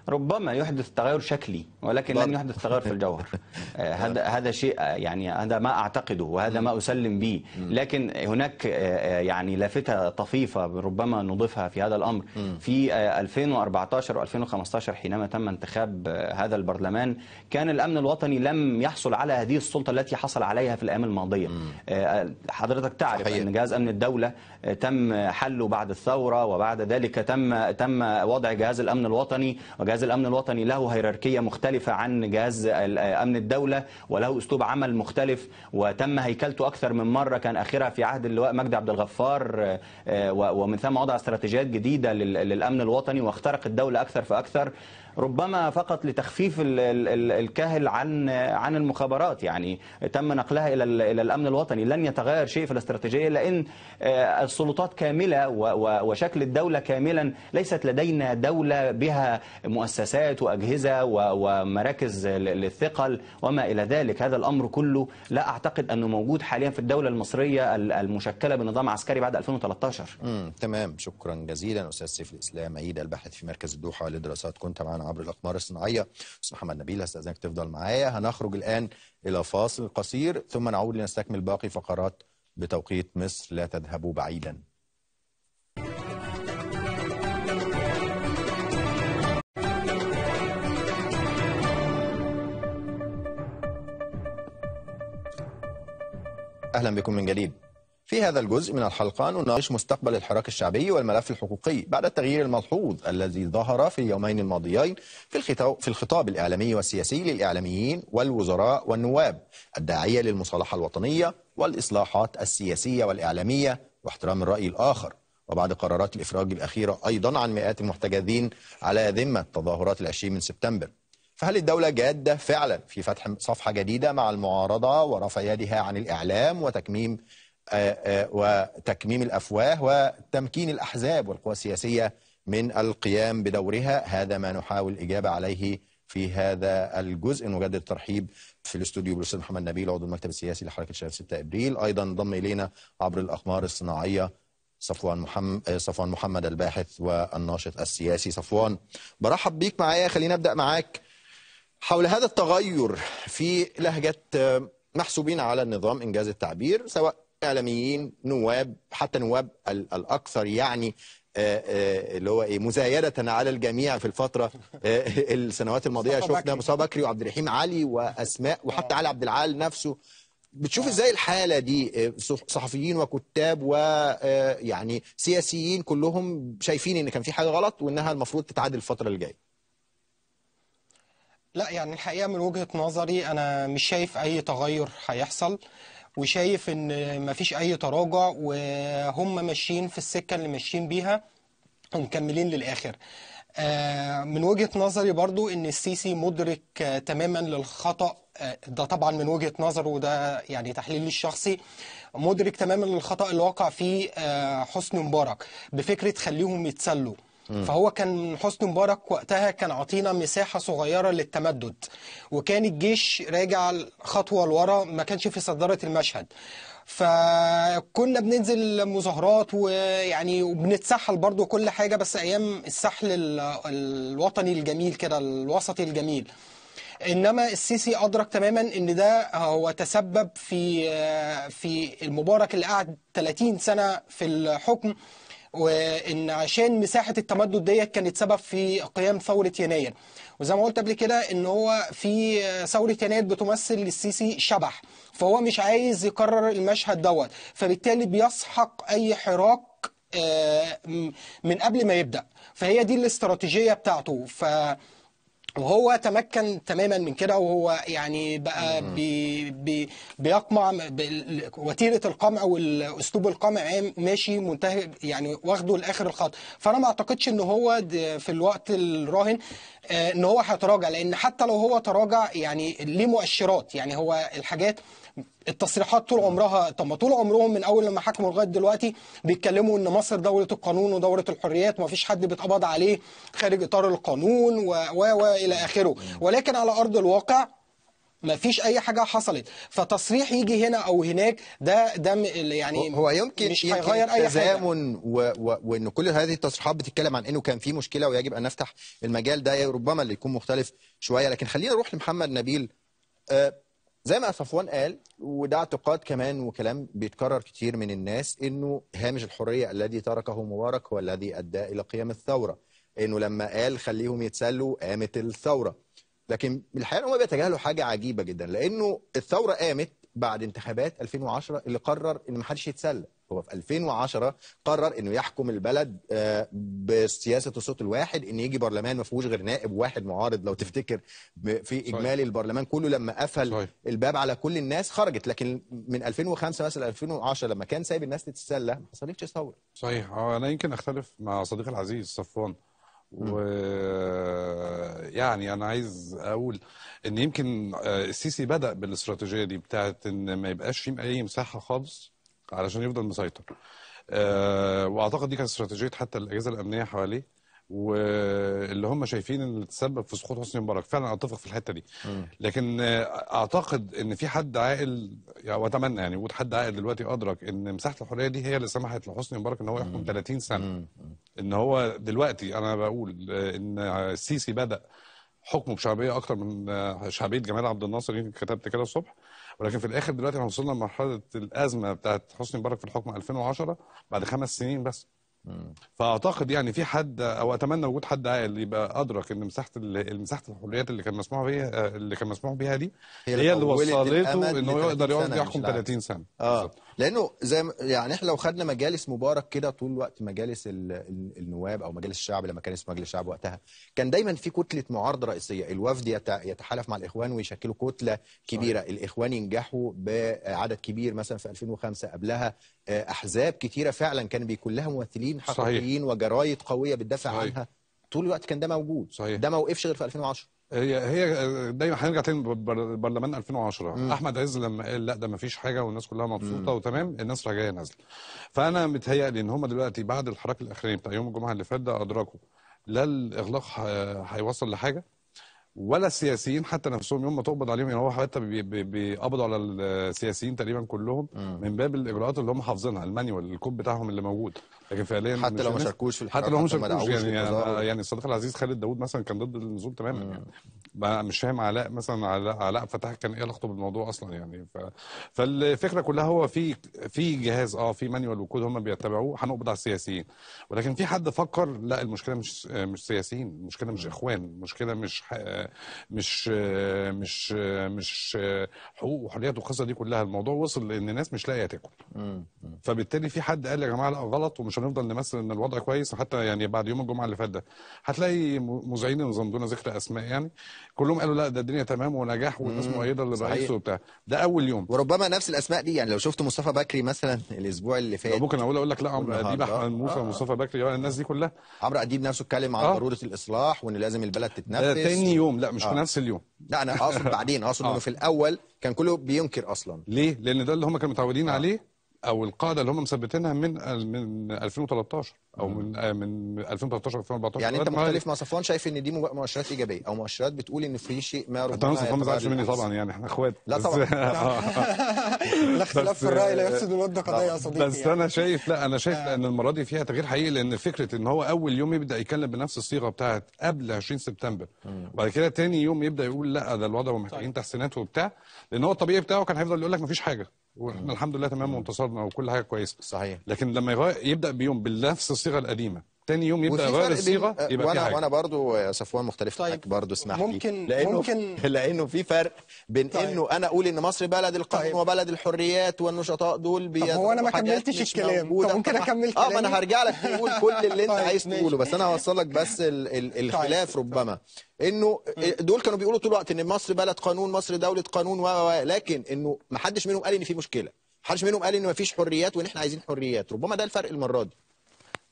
ربما يحدث تغير شكلي ولكن لن يحدث تغير في الجوهر *laughs* آه، هذا هذا شيء آه، يعني هذا ما اعتقده وهذا ما اسلم به لكن هناك آه، يعني لافته طفيفه ربما نضيفها في هذا الامر في 2014 و2015 حينما تم انتخاب هذا البرلمان كان الامن الوطني لم يحصل على هذه السلطه التي حصل عليها في الايام الماضيه حضرتك تعرف صحيح. ان جهاز امن الدوله تم حله بعد الثورة وبعد ذلك تم تم وضع جهاز الأمن الوطني وجهاز الأمن الوطني له هيراركية مختلفة عن جهاز أمن الدولة وله أسلوب عمل مختلف وتم هيكلته أكثر من مرة كان آخرها في عهد اللواء مجدي عبد الغفار آه، ومن ثم وضع استراتيجيات جديدة للأمن الوطني واخترق الدولة أكثر فأكثر ربما فقط لتخفيف الكاهل عن عن المخابرات يعني تم نقلها الى الى الامن الوطني لن يتغير شيء في الاستراتيجيه لان آه، السلطات كاملة وشكل الدولة كاملا ليست لدينا دولة بها مؤسسات وأجهزة ومراكز للثقل وما إلى ذلك هذا الأمر كله لا أعتقد أنه موجود حاليا في الدولة المصرية المشكلة بنظام عسكري بعد 2013 تمام شكرا جزيلا أستاذ سيف الإسلام عيد الباحث في مركز الدوحة للدراسات كنت معنا عبر الأقمار الصناعية أستاذ محمد نبيل هستأذنك تفضل معايا هنخرج الآن إلى فاصل قصير ثم نعود لنستكمل باقي فقرات بتوقيت مصر لا تذهبوا بعيدا أهلا بكم من جديد في هذا الجزء من الحلقة نناقش مستقبل الحراك الشعبي والملف الحقوقي بعد التغيير الملحوظ الذي ظهر في اليومين الماضيين في في الخطاب الإعلامي والسياسي للإعلاميين والوزراء والنواب الداعية للمصالحة الوطنية والإصلاحات السياسية والإعلامية واحترام الرأي الآخر وبعد قرارات الإفراج الأخيرة أيضا عن مئات المحتجزين على ذمة تظاهرات العشرين من سبتمبر فهل الدولة جادة فعلا في فتح صفحة جديدة مع المعارضة ورفع يدها عن الإعلام وتكميم آه، آه، وتكميم الأفواه وتمكين الأحزاب والقوى السياسية من القيام بدورها هذا ما نحاول الإجابة عليه في هذا الجزء نجدد الترحيب في الاستوديو بالاستاذ محمد نبيل عضو المكتب السياسي لحركه شباب 6 ابريل ايضا انضم الينا عبر الاقمار الصناعيه صفوان محمد آه، صفوان محمد الباحث والناشط السياسي صفوان برحب بيك معايا خلينا نبدا معاك حول هذا التغير في لهجه آه، محسوبين على النظام انجاز التعبير سواء اعلاميين نواب حتى نواب الاكثر يعني آه، آه، اللي هو ايه مزايده على الجميع في الفتره آه، *laughs* السنوات الماضيه شفنا مصطفى بكري وعبد الرحيم علي واسماء وحتى علي عبد العال نفسه بتشوف ازاي الحاله دي صحفيين وكتاب ويعني سياسيين كلهم شايفين ان كان في حاجه غلط وانها المفروض تتعادل الفتره اللي جايه لا يعني الحقيقه من وجهه نظري انا مش شايف اي تغير هيحصل وشايف ان مفيش اي تراجع وهم ماشيين في السكه اللي ماشيين بيها ومكملين للاخر آه، من وجهه نظري برضو ان السيسي مدرك آه، تماما للخطا آه، ده طبعا من وجهه نظره وده يعني تحليلي الشخصي مدرك تماما للخطا اللي وقع فيه حسني مبارك بفكره خليهم يتسلوا فهو كان حسني مبارك وقتها كان عاطينا مساحه صغيره للتمدد وكان الجيش راجع خطوه لورا ما كانش في صداره المشهد فكنا بننزل مظاهرات ويعني وبنتسحل برضو كل حاجه بس ايام السحل الوطني الجميل كده الوسطي الجميل انما السيسي ادرك تماما ان ده هو تسبب في في المبارك اللي قعد 30 سنه في الحكم وان عشان مساحه التمدد ديت كانت سبب في قيام ثوره يناير وزي ما قلت قبل كده ان هو في ثوره يناير بتمثل للسيسي شبح فهو مش عايز يكرر المشهد دوت فبالتالي بيسحق اي حراك آه، من قبل ما يبدا فهي دي الاستراتيجيه بتاعته ف وهو تمكن تماما من كده وهو يعني بقى بي بي بيقمع وتيره القمع واسلوب القمع ماشي منتهي يعني واخده لاخر الخط فانا ما اعتقدش ان هو في الوقت الراهن آه، ان هو هيتراجع لان حتى لو هو تراجع يعني ليه مؤشرات يعني هو الحاجات التصريحات طول عمرها طب ما طول عمرهم من اول لما حكموا لغايه دلوقتي بيتكلموا ان مصر دوله القانون ودوله الحريات ومفيش حد بيتقبض عليه خارج اطار القانون و و الى اخره ولكن على ارض الواقع ما فيش اي حاجه حصلت فتصريح يجي هنا او هناك ده ده يعني هو يمكن مش هيغير اي حاجه وان كل هذه التصريحات بتتكلم عن انه كان في مشكله ويجب ان نفتح المجال ده ربما اللي يكون مختلف شويه لكن خلينا نروح لمحمد نبيل آه، زي ما صفوان قال وده اعتقاد كمان وكلام بيتكرر كتير من الناس انه هامش الحريه الذي تركه مبارك هو الذي ادى الى قيام الثوره انه لما قال خليهم يتسلوا قامت الثوره لكن الحقيقه هم بيتجاهلوا حاجه عجيبه جدا لانه الثوره قامت بعد انتخابات 2010 اللي قرر ان محدش يتسلى هو في 2010 قرر انه يحكم البلد آه، بسياسه الصوت الواحد ان يجي برلمان ما فيهوش غير نائب واحد معارض لو تفتكر في اجمالي البرلمان كله لما قفل الباب على كل الناس خرجت لكن من 2005 مثلا 2010 لما كان سايب الناس تتسلى ما حصلتش ثوره صحيح آه، انا يمكن اختلف مع صديقي العزيز صفوان و يعني انا عايز اقول ان يمكن آه، السيسي بدا بالاستراتيجيه دي بتاعت ان ما يبقاش في اي مساحه خالص علشان يفضل مسيطر أه واعتقد دي كانت استراتيجيه حتى الاجهزه الامنيه حواليه واللي هم شايفين ان تسبب في سقوط حسني مبارك فعلا اتفق في الحته دي لكن آه، اعتقد ان في حد عاقل يعني واتمنى يعني وجود حد عاقل دلوقتي ادرك ان مساحه الحريه دي هي اللي سمحت لحسني مبارك ان هو يحكم 30 سنه ان هو دلوقتي انا بقول آه، ان السيسي بدا حكمه بشعبيه اكتر من آه، شعبيه جمال عبد الناصر كتبت كده الصبح ولكن في الاخر دلوقتي احنا وصلنا لمرحله الازمه بتاعت حسني مبارك في الحكم 2010 بعد خمس سنين بس فاعتقد يعني في حد او اتمنى وجود حد عاقل يبقى ادرك ان مساحه مساحه الحريات اللي كان مسموح بيها آه، اللي كان مسموح بيها دي هي, هي اللي وصلته ان هو يقدر يقعد يحكم 30 سنه اه لانه زي يعني احنا لو خدنا مجالس مبارك كده طول وقت مجالس النواب او مجالس الشعب لما كان اسمه مجلس الشعب وقتها كان دايما في كتله معارضه رئيسيه الوفد يتحالف مع الاخوان ويشكلوا كتله كبيره صحيح. الاخوان ينجحوا بعدد كبير مثلا في 2005 قبلها آه، احزاب كتيره فعلا كان بيكون لها ممثلين حقيقيين وجرايد قويه بتدافع عنها طول الوقت كان ده موجود صحيح. ده ما وقفش غير في 2010 هي هي دايما هنرجع تاني برلمان 2010 م. احمد عز لما قال لا ده ما فيش حاجه والناس كلها مبسوطه م. وتمام الناس راجعه نازله فانا متهيألي ان هم دلوقتي بعد الحراك الاخراني بتاع يوم الجمعه اللي فات ده ادركوا لا الاغلاق هيوصل لحاجه ولا السياسيين حتى نفسهم يوم ما تقبض عليهم يعني هو حتى بيقبضوا على السياسيين تقريبا كلهم م. من باب الاجراءات اللي هم حافظينها المانيوال الكود بتاعهم اللي موجود لكن فعليا حتى لو ما شاركوش في حتى لو ما شاركوش يعني يعني, يعني الصديق العزيز خالد داوود مثلا كان ضد النزول تماما يعني بقى مش فاهم علاء مثلا علاء, علاء فتح كان ايه علاقته بالموضوع اصلا يعني ف... فالفكره كلها هو في في جهاز اه في مانيوال وكود هم بيتبعوه هنقبض على السياسيين ولكن في حد فكر لا المشكله مش مش سياسيين المشكله مش اخوان المشكله مش مش مش مش حقوق وحريات والقصه دي كلها الموضوع وصل لان الناس مش لاقيه تاكل فبالتالي في حد قال يا جماعه لا غلط ومش هنفضل نمثل ان الوضع كويس حتى يعني بعد يوم الجمعه اللي فات ده هتلاقي مذيعين نظام دون ذكر اسماء يعني كلهم قالوا لا ده الدنيا تمام ونجاح والناس مؤيده للرئيس وبتاع ده اول يوم وربما نفس الاسماء دي يعني لو شفت مصطفى بكري مثلا الاسبوع اللي فات ممكن اقول اقول لك لا عمرو اديب احمد موسى آه. مصطفى بكري الناس دي كلها عمرو اديب نفسه اتكلم عن آه. ضروره الاصلاح وان لازم البلد آه، تتنفس تاني يوم اليوم لا مش آه. في نفس اليوم لا انا اقصد بعدين اقصد آه. انه في الاول كان كله بينكر اصلا ليه لان ده اللي هم كانوا متعودين آه. عليه او القاعده اللي هم مثبتينها من من 2013 او من آه، من 2013 2014 يعني انت مختلف مع صفوان شايف ان دي مؤشرات ايجابيه او مؤشرات بتقول ان في شيء ما ربما طبعا صفوان ما زعلش مني طبعا يعني احنا اخوات لا طبعا *laughs* لا اختلاف في الراي لا يفسد الود قضيه يا صديقي بس يعني. انا شايف لا انا شايف آه. ان المره دي فيها تغيير حقيقي لان فكره ان هو اول يوم يبدا يتكلم بنفس الصيغه بتاعت قبل 20 سبتمبر وبعد كده تاني يوم يبدا يقول لا ده الوضع طيب. ومحتاجين تحسينات وبتاع لان هو الطبيعي بتاعه كان هيفضل يقول لك مفيش حاجه واحنا الحمد لله تمام وانتصرنا وكل حاجه كويسه صحيح لكن لما يبدا بيوم بنفس الصيغه القديمه تاني يوم يبدا غير الصيغه يبقى وانا وانا برضو يا صفوان مختلف طيب معاك برضو اسمح لي ممكن لانه ممكن *laughs* لانه في فرق بين طيب انه انا اقول ان مصر بلد القانون طيب وبلد الحريات والنشطاء دول بي هو انا ما يعني كملتش الكلام طب ممكن اكمل كلام اه ما انا هرجع لك تقول كل اللي انت *laughs* طيب عايز تقوله بس انا هوصل لك بس ال ال طيب، الخلاف طيب. ربما انه إيه، دول كانوا بيقولوا طول الوقت ان مصر بلد قانون مصر دوله قانون و لكن انه ما حدش منهم قال ان في مشكله ما حدش منهم قال ان ما فيش حريات وان احنا عايزين حريات ربما ده الفرق المره دي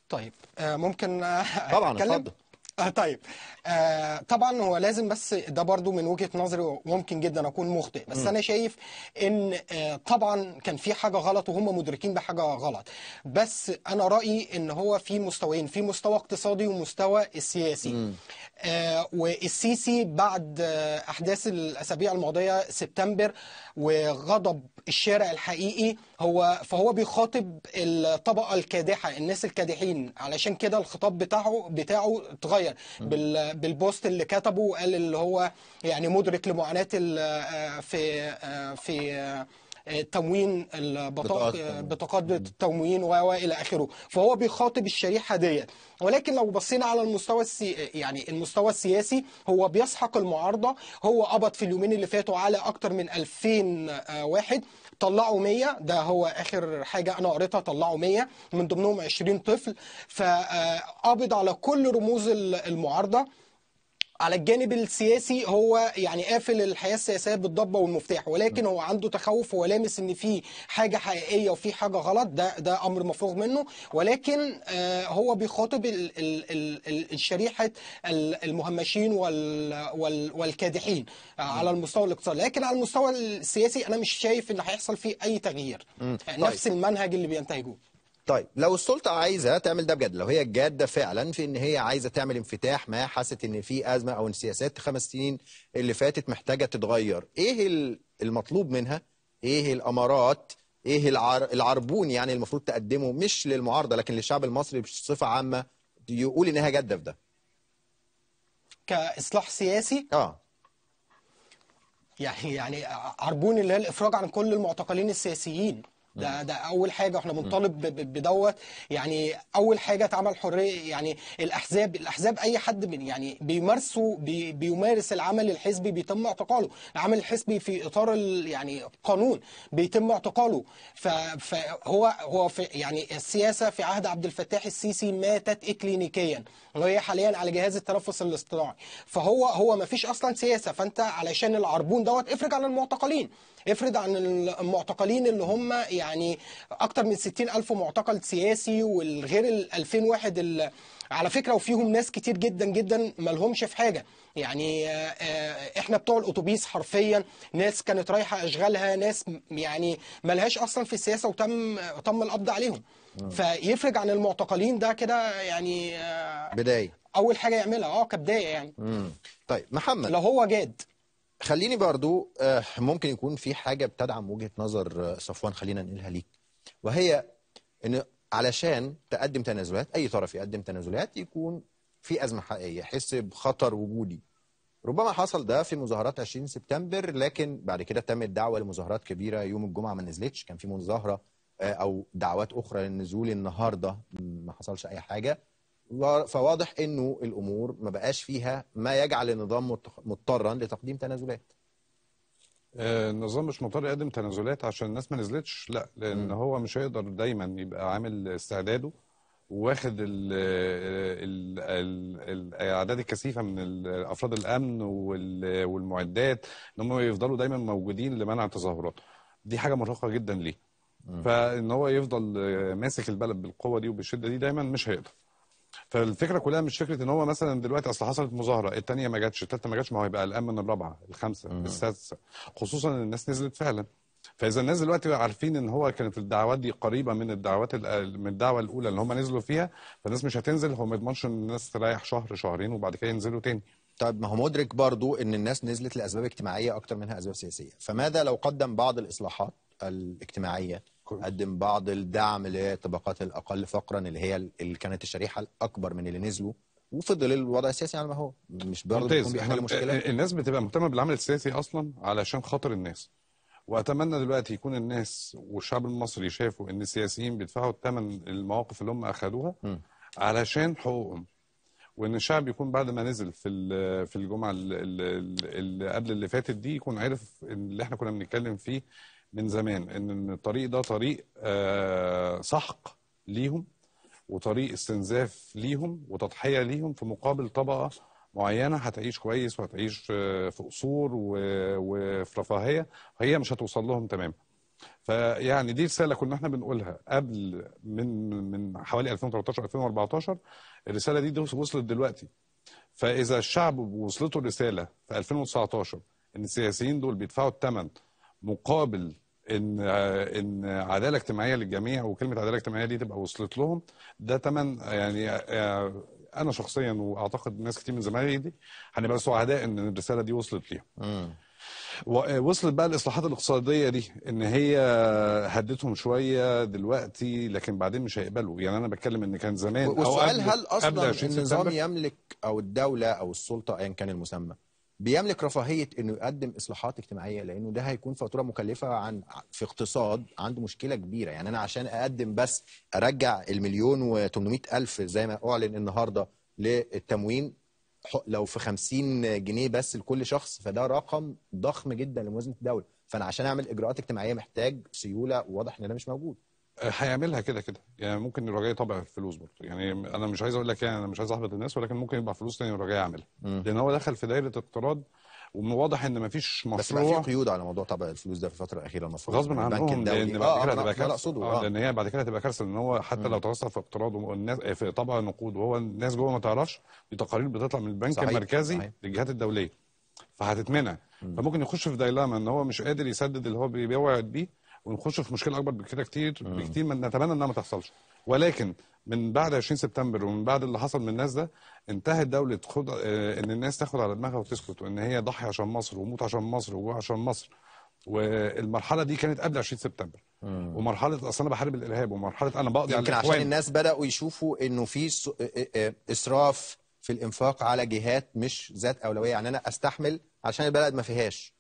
طيب آه، ممكن طبعا اتفضل آه طيب آه طبعا هو لازم بس ده برضو من وجهه نظري وممكن جدا اكون مخطئ بس م. انا شايف ان آه طبعا كان في حاجه غلط وهم مدركين بحاجه غلط بس انا رايي ان هو في مستويين في مستوى اقتصادي ومستوى السياسي آه والسيسي بعد آه احداث الاسابيع الماضيه سبتمبر وغضب الشارع الحقيقي هو فهو بيخاطب الطبقه الكادحه الناس الكادحين علشان كده الخطاب بتاعه بتاعه اتغير بالبوست اللي كتبه وقال اللي هو يعني مدرك لمعاناه آه، في آه، في آه، تموين البطاقة بطاقات التموين والى اخره فهو بيخاطب الشريحه ديت ولكن لو بصينا على المستوى السي... يعني المستوى السياسي هو بيسحق المعارضه هو قبض في اليومين اللي فاتوا على اكتر من 2000 آه، واحد طلعوا 100 ده هو اخر حاجه انا قريتها طلعوا 100 من ضمنهم 20 طفل فقبض آه، على كل رموز المعارضه على الجانب السياسي هو يعني قافل الحياه السياسيه بالضبه والمفتاح ولكن هو عنده تخوف هو لامس ان في حاجه حقيقيه وفي حاجه غلط ده ده امر مفروغ منه ولكن آه، هو بيخاطب الشريحه المهمشين والكادحين آه، على المستوى الاقتصادي لكن على المستوى السياسي انا مش شايف ان هيحصل فيه اي تغيير آه، طيب. نفس المنهج اللي بينتهجوه طيب لو السلطه عايزه تعمل ده بجد لو هي جاده فعلا في ان هي عايزه تعمل انفتاح ما حست ان في ازمه او ان سياسات خمس سنين اللي فاتت محتاجه تتغير ايه المطلوب منها ايه الامارات ايه العر... العربون يعني المفروض تقدمه مش للمعارضه لكن للشعب المصري بصفه عامه يقول انها جاده في ده كاصلاح سياسي اه يعني يعني عربون اللي هي الافراج عن كل المعتقلين السياسيين ده ده اول حاجه واحنا بنطالب بدوت يعني اول حاجه اتعمل حريه يعني الاحزاب الاحزاب اي حد من يعني بيمارسوا بي بيمارس العمل الحزبي بيتم اعتقاله العمل الحزبي في اطار يعني قانون بيتم اعتقاله فهو هو في يعني السياسه في عهد عبد الفتاح السيسي ماتت اكلينيكيا وهي حاليا على جهاز التنفس الاصطناعي فهو هو ما فيش اصلا سياسه فانت علشان العربون دوت افرج على المعتقلين افرض عن المعتقلين اللي هم يعني اكتر من 60 ألف معتقل سياسي والغير ال 2000 واحد على فكره وفيهم ناس كتير جدا جدا مالهمش في حاجه يعني آه، آه، احنا بتوع الاتوبيس حرفيا ناس كانت رايحه اشغالها ناس يعني مالهاش اصلا في السياسه وتم تم القبض عليهم فيفرج عن المعتقلين ده كده يعني آه، بدايه اول حاجه يعملها اه كبدايه يعني طيب محمد لو هو جاد خليني برضو آه، ممكن يكون في حاجة بتدعم وجهة نظر آه، صفوان خلينا نقلها ليك وهي ان علشان تقدم تنازلات اي طرف يقدم تنازلات يكون في ازمه حقيقيه يحس بخطر وجودي ربما حصل ده في مظاهرات 20 سبتمبر لكن بعد كده تمت دعوه لمظاهرات كبيره يوم الجمعه ما نزلتش كان في مظاهره آه، او دعوات اخرى للنزول النهارده ما حصلش اي حاجه فواضح انه الامور ما بقاش فيها ما يجعل النظام مضطرا لتقديم تنازلات آه، النظام مش مضطر يقدم تنازلات عشان الناس ما نزلتش لا لان هو مش هيقدر دايما يبقى عامل استعداده واخد الاعداد الكثيفه من افراد الامن والمعدات ان هم يفضلوا دايما موجودين لمنع التظاهرات دي حاجه مرهقه جدا ليه فان هو يفضل ماسك البلد بالقوه دي وبالشده دي دايما مش هيقدر فالفكره كلها مش فكره ان هو مثلا دلوقتي اصل حصلت مظاهره الثانيه ما جاتش الثالثه ما جاتش ما هو هيبقى قلقان من الرابعه الخامسه السادسه خصوصا ان الناس نزلت فعلا فاذا الناس دلوقتي عارفين ان هو كانت الدعوات دي قريبه من الدعوات من الدعوه الاولى اللي هم نزلوا فيها فالناس مش هتنزل هو ما يضمنش ان الناس تريح شهر شهرين وبعد كده ينزلوا تاني طيب ما هو مدرك برضو ان الناس نزلت لاسباب اجتماعيه اكتر منها اسباب سياسيه فماذا لو قدم بعض الاصلاحات الاجتماعيه قدم بعض الدعم للطبقات الاقل فقرا اللي هي اللي كانت الشريحه الاكبر من اللي نزلوا وفضل الوضع السياسي على ما هو مش برضه بيحل مشكله الناس بتبقى مهتمه بالعمل السياسي اصلا علشان خاطر الناس واتمنى دلوقتي يكون الناس والشعب المصري شافوا ان السياسيين بيدفعوا الثمن المواقف اللي هم اخذوها علشان حقوقهم وان الشعب يكون بعد ما نزل في في الجمعه اللي قبل اللي فاتت دي يكون عرف اللي احنا كنا بنتكلم فيه من زمان ان الطريق ده طريق آه، سحق ليهم وطريق استنزاف ليهم وتضحيه ليهم في مقابل طبقه معينه هتعيش كويس وهتعيش آه، في قصور وفي رفاهيه هي مش هتوصل لهم تمام فيعني دي رساله كنا احنا بنقولها قبل من من حوالي 2013 2014 الرساله دي, دي وصلت دلوقتي. فاذا الشعب وصلته الرساله في 2019 ان السياسيين دول بيدفعوا الثمن مقابل ان ان عداله اجتماعيه للجميع وكلمه عداله اجتماعيه دي تبقى وصلت لهم ده تمن يعني آه، انا شخصيا واعتقد ناس كتير من زمايلي دي هنبقى سعداء ان الرساله دي وصلت ليهم. آه، وصلت بقى الاصلاحات الاقتصاديه دي ان هي هدتهم شويه دلوقتي لكن بعدين مش هيقبلوا يعني انا بتكلم ان كان زمان والسؤال هل اصلا النظام يملك او الدوله او السلطه ايا كان المسمى بيملك رفاهيه انه يقدم اصلاحات اجتماعيه لانه ده هيكون فاتوره مكلفه عن في اقتصاد عنده مشكله كبيره يعني انا عشان اقدم بس ارجع المليون و الف زي ما اعلن النهارده للتموين لو في 50 جنيه بس لكل شخص فده رقم ضخم جدا لموازنه الدوله فانا عشان اعمل اجراءات اجتماعيه محتاج سيوله وواضح ان ده مش موجود هيعملها كده كده يعني ممكن الرجاء جاي طبع برضه يعني انا مش عايز اقول لك يعني انا مش عايز احبط الناس ولكن ممكن يبقى فلوس تاني الرجاء جاي يعملها لان هو دخل في دايره اقتراض وواضح ان مفيش مشروع بس بقى في قيود على موضوع طبع الفلوس ده في الفتره الاخيره المفروض غصب يعني عنهم لان بعد آه، كده آه، هتبقى كارثه آه. لان هي بعد كده هتبقى كارثه ان هو حتى لو توسع في اقتراض والناس في طبع نقود وهو الناس جوه ما تعرفش دي تقارير بتطلع من البنك صحيح. المركزي صحيح. للجهات الدوليه فهتتمنع فممكن يخش في دايلاما ان هو مش قادر يسدد اللي هو بيوعد بيه ونخش في مشكله اكبر بكده كتير بكتير من نتمنى انها ما تحصلش ولكن من بعد 20 سبتمبر ومن بعد اللي حصل من الناس ده انتهت دوله خد آه، ان الناس تاخد على دماغها وتسكت وان هي ضحي عشان مصر وموت عشان مصر وجوع عشان مصر والمرحله دي كانت قبل 20 سبتمبر مم. ومرحله اصل انا بحارب الارهاب ومرحله انا بقضي على عشان الناس بداوا يشوفوا انه في آه، آه، اسراف في الانفاق على جهات مش ذات اولويه يعني انا استحمل عشان البلد ما فيهاش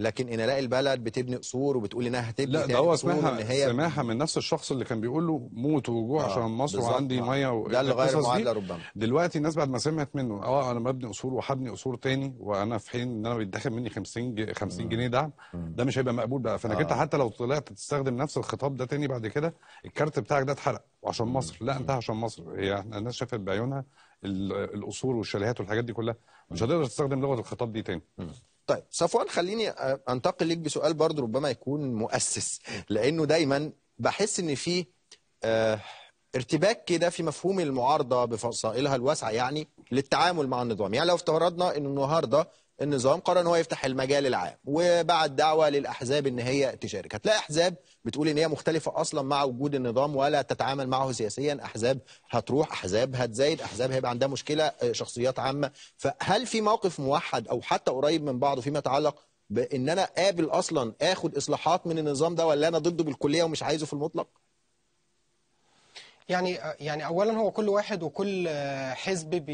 لكن ان الاقي البلد بتبني قصور وبتقول انها هتبني لا ده هو سماحه هي سماحه من نفس الشخص اللي كان بيقول له موت وجوع آه عشان مصر وعندي آه، ميه و... ده اللي غير المعادله ربما دلوقتي الناس بعد ما سمعت منه اه انا ببني قصور وهبني قصور تاني وانا في حين ان انا بيتدخل مني 50 ج... 50 جنيه دعم ده مش هيبقى مقبول بقى فانا آه. حتى لو طلعت تستخدم نفس الخطاب ده تاني بعد كده الكارت بتاعك ده اتحرق وعشان مصر لا انتهى عشان مصر هي احنا الناس شافت بعيونها القصور والشاليهات والحاجات دي كلها مش هتقدر تستخدم لغه الخطاب دي تاني طيب صفوان خليني انتقل ليك بسؤال برضه ربما يكون مؤسس لانه دايما بحس ان في آه، ارتباك كده في مفهوم المعارضه بفصائلها الواسعه يعني للتعامل مع النظام يعني لو افترضنا ان النهارده النظام قرر ان هو يفتح المجال العام وبعد دعوه للاحزاب ان هي تشارك هتلاقي احزاب بتقول ان هي مختلفه اصلا مع وجود النظام ولا تتعامل معه سياسيا احزاب هتروح احزاب هتزايد احزاب هيبقى عندها مشكله آه، شخصيات عامه فهل في موقف موحد او حتى قريب من بعضه فيما يتعلق بان انا قابل اصلا اخد اصلاحات من النظام ده ولا انا ضده بالكليه ومش عايزه في المطلق يعني يعني اولا هو كل واحد وكل حزب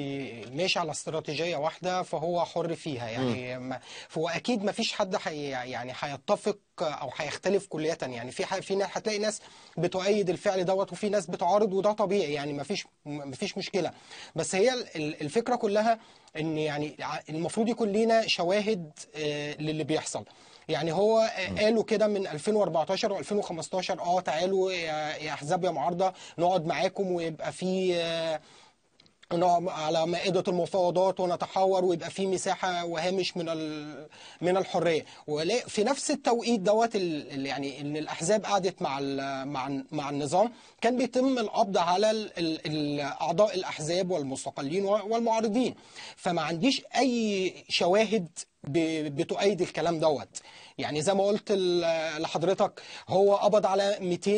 ماشي على استراتيجيه واحده فهو حر فيها يعني م. فهو اكيد ما فيش حد حي يعني هيتفق او هيختلف كليه يعني في في ناس هتلاقي ناس بتؤيد الفعل دوت وفي ناس بتعارض وده طبيعي يعني ما فيش ما فيش مشكله بس هي الفكره كلها ان يعني المفروض يكون لينا شواهد آه، للي بيحصل يعني هو قالوا كده من 2014 و2015 اه تعالوا يا احزاب يا معارضه نقعد معاكم ويبقى في آه، على مائدة المفاوضات ونتحاور ويبقى في مساحة وهامش من من الحرية وفي نفس التوقيت دوت يعني ان الأحزاب قعدت مع مع مع النظام كان بيتم القبض على أعضاء الأحزاب والمستقلين والمعارضين فما عنديش أي شواهد بتؤيد الكلام دوت يعني زي ما قلت لحضرتك هو قبض على 200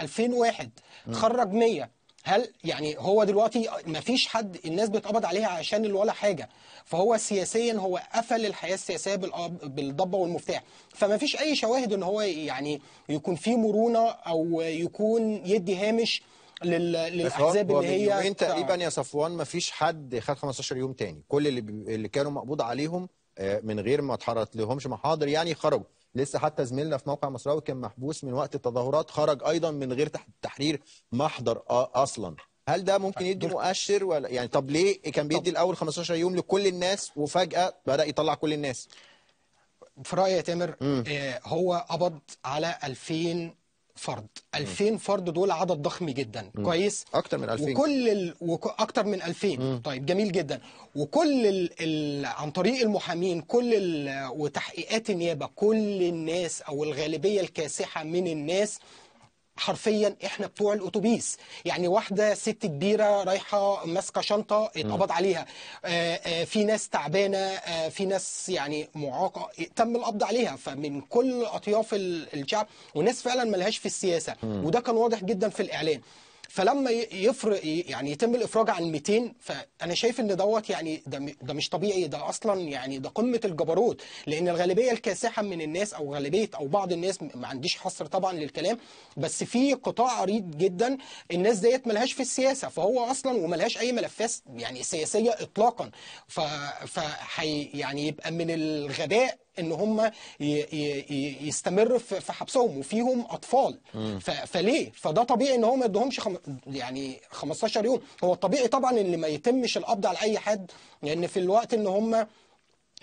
2000 واحد خرج 100 هل يعني هو دلوقتي ما فيش حد الناس بتقبض عليها عشان ولا حاجه فهو سياسيا هو قفل الحياه السياسيه بالضبه والمفتاح فما فيش اي شواهد ان هو يعني يكون فيه مرونه او يكون يدي هامش للاحزاب اللي هي يومين تقريبا يا صفوان ما فيش حد خد 15 يوم تاني كل اللي اللي كانوا مقبوض عليهم آه، من غير ما اتحرت لهمش محاضر يعني خرجوا لسه حتى زميلنا في موقع مصراوي كان محبوس من وقت التظاهرات خرج ايضا من غير تحرير محضر آه، اصلا هل ده ممكن يدي مؤشر ولا يعني طب ليه كان بيدي الاول 15 يوم لكل الناس وفجاه بدا يطلع كل الناس في رايي يا تامر آه، هو قبض على 2000 فرد 2000 فرد دول عدد ضخم جدا م. كويس اكتر من 2000 وكل ال... وك... اكتر من 2000 طيب جميل جدا وكل ال... ال... عن طريق المحامين كل ال... وتحقيقات النيابه كل الناس او الغالبيه الكاسحه من الناس حرفيا احنا بتوع الاتوبيس يعني واحده ست كبيره رايحه ماسكه شنطه اتقبض عليها آآ آه، آآ آه، في ناس تعبانه آه، في ناس يعني معاقه تم القبض عليها فمن كل اطياف الشعب وناس فعلا ملهاش في السياسه م. وده كان واضح جدا في الاعلان فلما يفرق يعني يتم الافراج عن 200 فانا شايف ان دوت يعني ده ده مش طبيعي ده اصلا يعني ده قمه الجبروت لان الغالبيه الكاسحه من الناس او غالبيه او بعض الناس ما عنديش حصر طبعا للكلام بس في قطاع عريض جدا الناس ديت ملهاش في السياسه فهو اصلا وملهاش اي ملفات يعني سياسيه اطلاقا ف يعني يبقى من الغباء ان هم يستمروا في حبسهم وفيهم اطفال فليه فده طبيعي ان هم ما يدهمش خم... يعني 15 يوم هو الطبيعي طبعا ان ما يتمش القبض على اي حد لان يعني في الوقت ان هم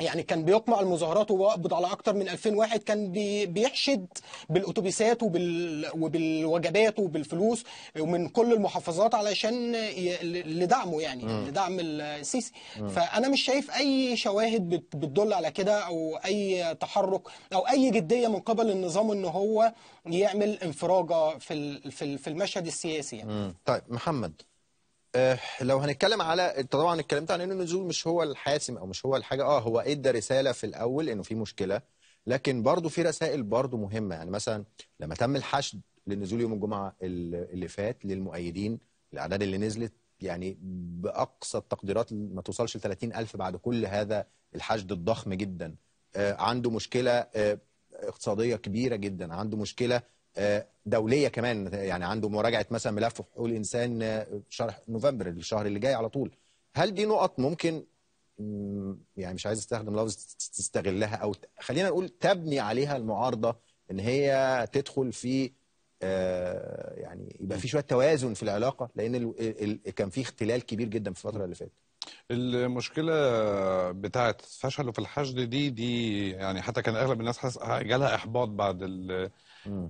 يعني كان بيقمع المظاهرات وبيقبض على اكتر من 2000 واحد كان بيحشد بالاتوبيسات وبال... وبالوجبات وبالفلوس ومن كل المحافظات علشان ي... لدعمه يعني م. لدعم السيسي م. فانا مش شايف اي شواهد بت... بتدل على كده او اي تحرك او اي جديه من قبل النظام ان هو يعمل انفراجه في ال... في المشهد السياسي يعني. طيب محمد آه، لو هنتكلم على طبعا اتكلمت عن انه النزول مش هو الحاسم او مش هو الحاجه اه هو ادى رساله في الاول انه في مشكله لكن برضه في رسائل برضه مهمه يعني مثلا لما تم الحشد للنزول يوم الجمعه اللي فات للمؤيدين الاعداد اللي نزلت يعني باقصى التقديرات ما توصلش ل 30000 بعد كل هذا الحشد الضخم جدا آه، عنده مشكله آه، اقتصاديه كبيره جدا عنده مشكله آه، دوليه كمان يعني عنده مراجعه مثلا ملف حقوق الانسان آه، شرح نوفمبر الشهر اللي جاي على طول هل دي نقط ممكن يعني مش عايز استخدم لفظ تستغلها او خلينا نقول تبني عليها المعارضه ان هي تدخل في آه، يعني يبقى في شويه توازن في العلاقه لان كان في اختلال كبير جدا في الفتره اللي فاتت المشكله بتاعه فشله في الحشد دي دي يعني حتى كان اغلب الناس جالها احباط بعد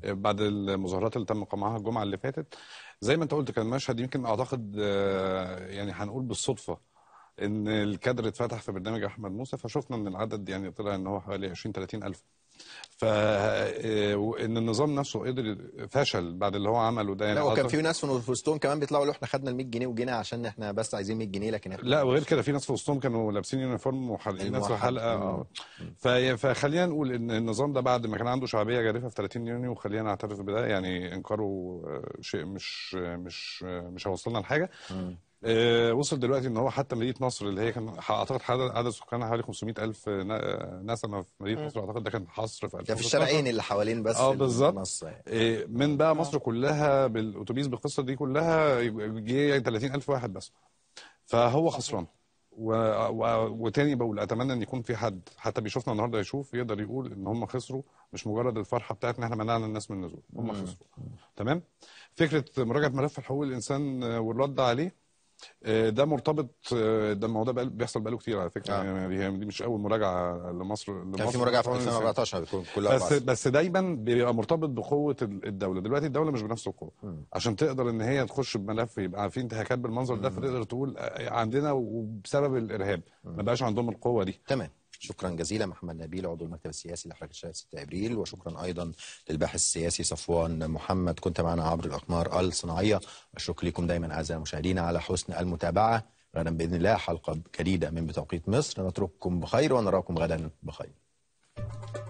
آه، بعد المظاهرات اللي تم قمعها الجمعه اللي فاتت زي ما انت قلت كان مشهد يمكن اعتقد آه، يعني هنقول بالصدفه ان الكادر اتفتح في برنامج احمد موسى فشفنا ان العدد يعني طلع ان هو حوالي 20 30 الف آه، وان النظام نفسه قدر فشل بعد اللي هو عمله ده يعني لا وكان في ناس في وسطهم كمان بيطلعوا يقولوا احنا خدنا ال 100 جنيه وجينا عشان احنا بس عايزين 100 جنيه لكن احنا لا وغير كده في ناس في وسطهم كانوا لابسين يونيفورم وحلقين ناس حلقه آه. فخلينا نقول ان النظام ده بعد ما كان عنده شعبيه جارفه في 30 يونيو وخلينا نعترف بده يعني انكاره آه، شيء مش مش مش هيوصلنا لحاجه آه، وصل دلوقتي ان هو حتى مدينه نصر اللي هي كان اعتقد عدد سكانها حوالي 500000 نسمه في مدينه نصر اعتقد ده كان حصر في 2000 في الشارعين اللي حوالين بس اه بالظبط آه، من بقى آه. مصر كلها بالاتوبيس بالقصه دي كلها جه 30000 يعني واحد بس فهو خسران و... و... وتاني بقول اتمنى ان يكون في حد حتى بيشوفنا النهارده يشوف يقدر يقول ان هم خسروا مش مجرد الفرحه بتاعت ان احنا منعنا الناس من النزول هم خسروا تمام فكره مراجعه ملف حقوق الانسان والرد عليه آه، ده مرتبط آه، ده الموضوع ده بيحصل بقاله كتير على فكره آه. يعني دي مش اول مراجعه لمصر لمصر كان في مراجعه في 2014 كلها بس بس دايما بيبقى مرتبط بقوه الدوله دلوقتي الدوله مش بنفس القوه عشان تقدر ان هي تخش بملف يبقى في انتهاكات بالمنظر ده فتقدر تقول آه، عندنا وبسبب الارهاب ما بقاش عندهم القوه دي تمام شكرا جزيلا محمد نبيل عضو المكتب السياسي لحركه الشباب 6 ابريل وشكرا ايضا للباحث السياسي صفوان محمد كنت معنا عبر الاقمار الصناعيه الشكر لكم دايما اعزائي المشاهدين على حسن المتابعه غدا باذن الله حلقه جديده من بتوقيت مصر نترككم بخير ونراكم غدا بخير.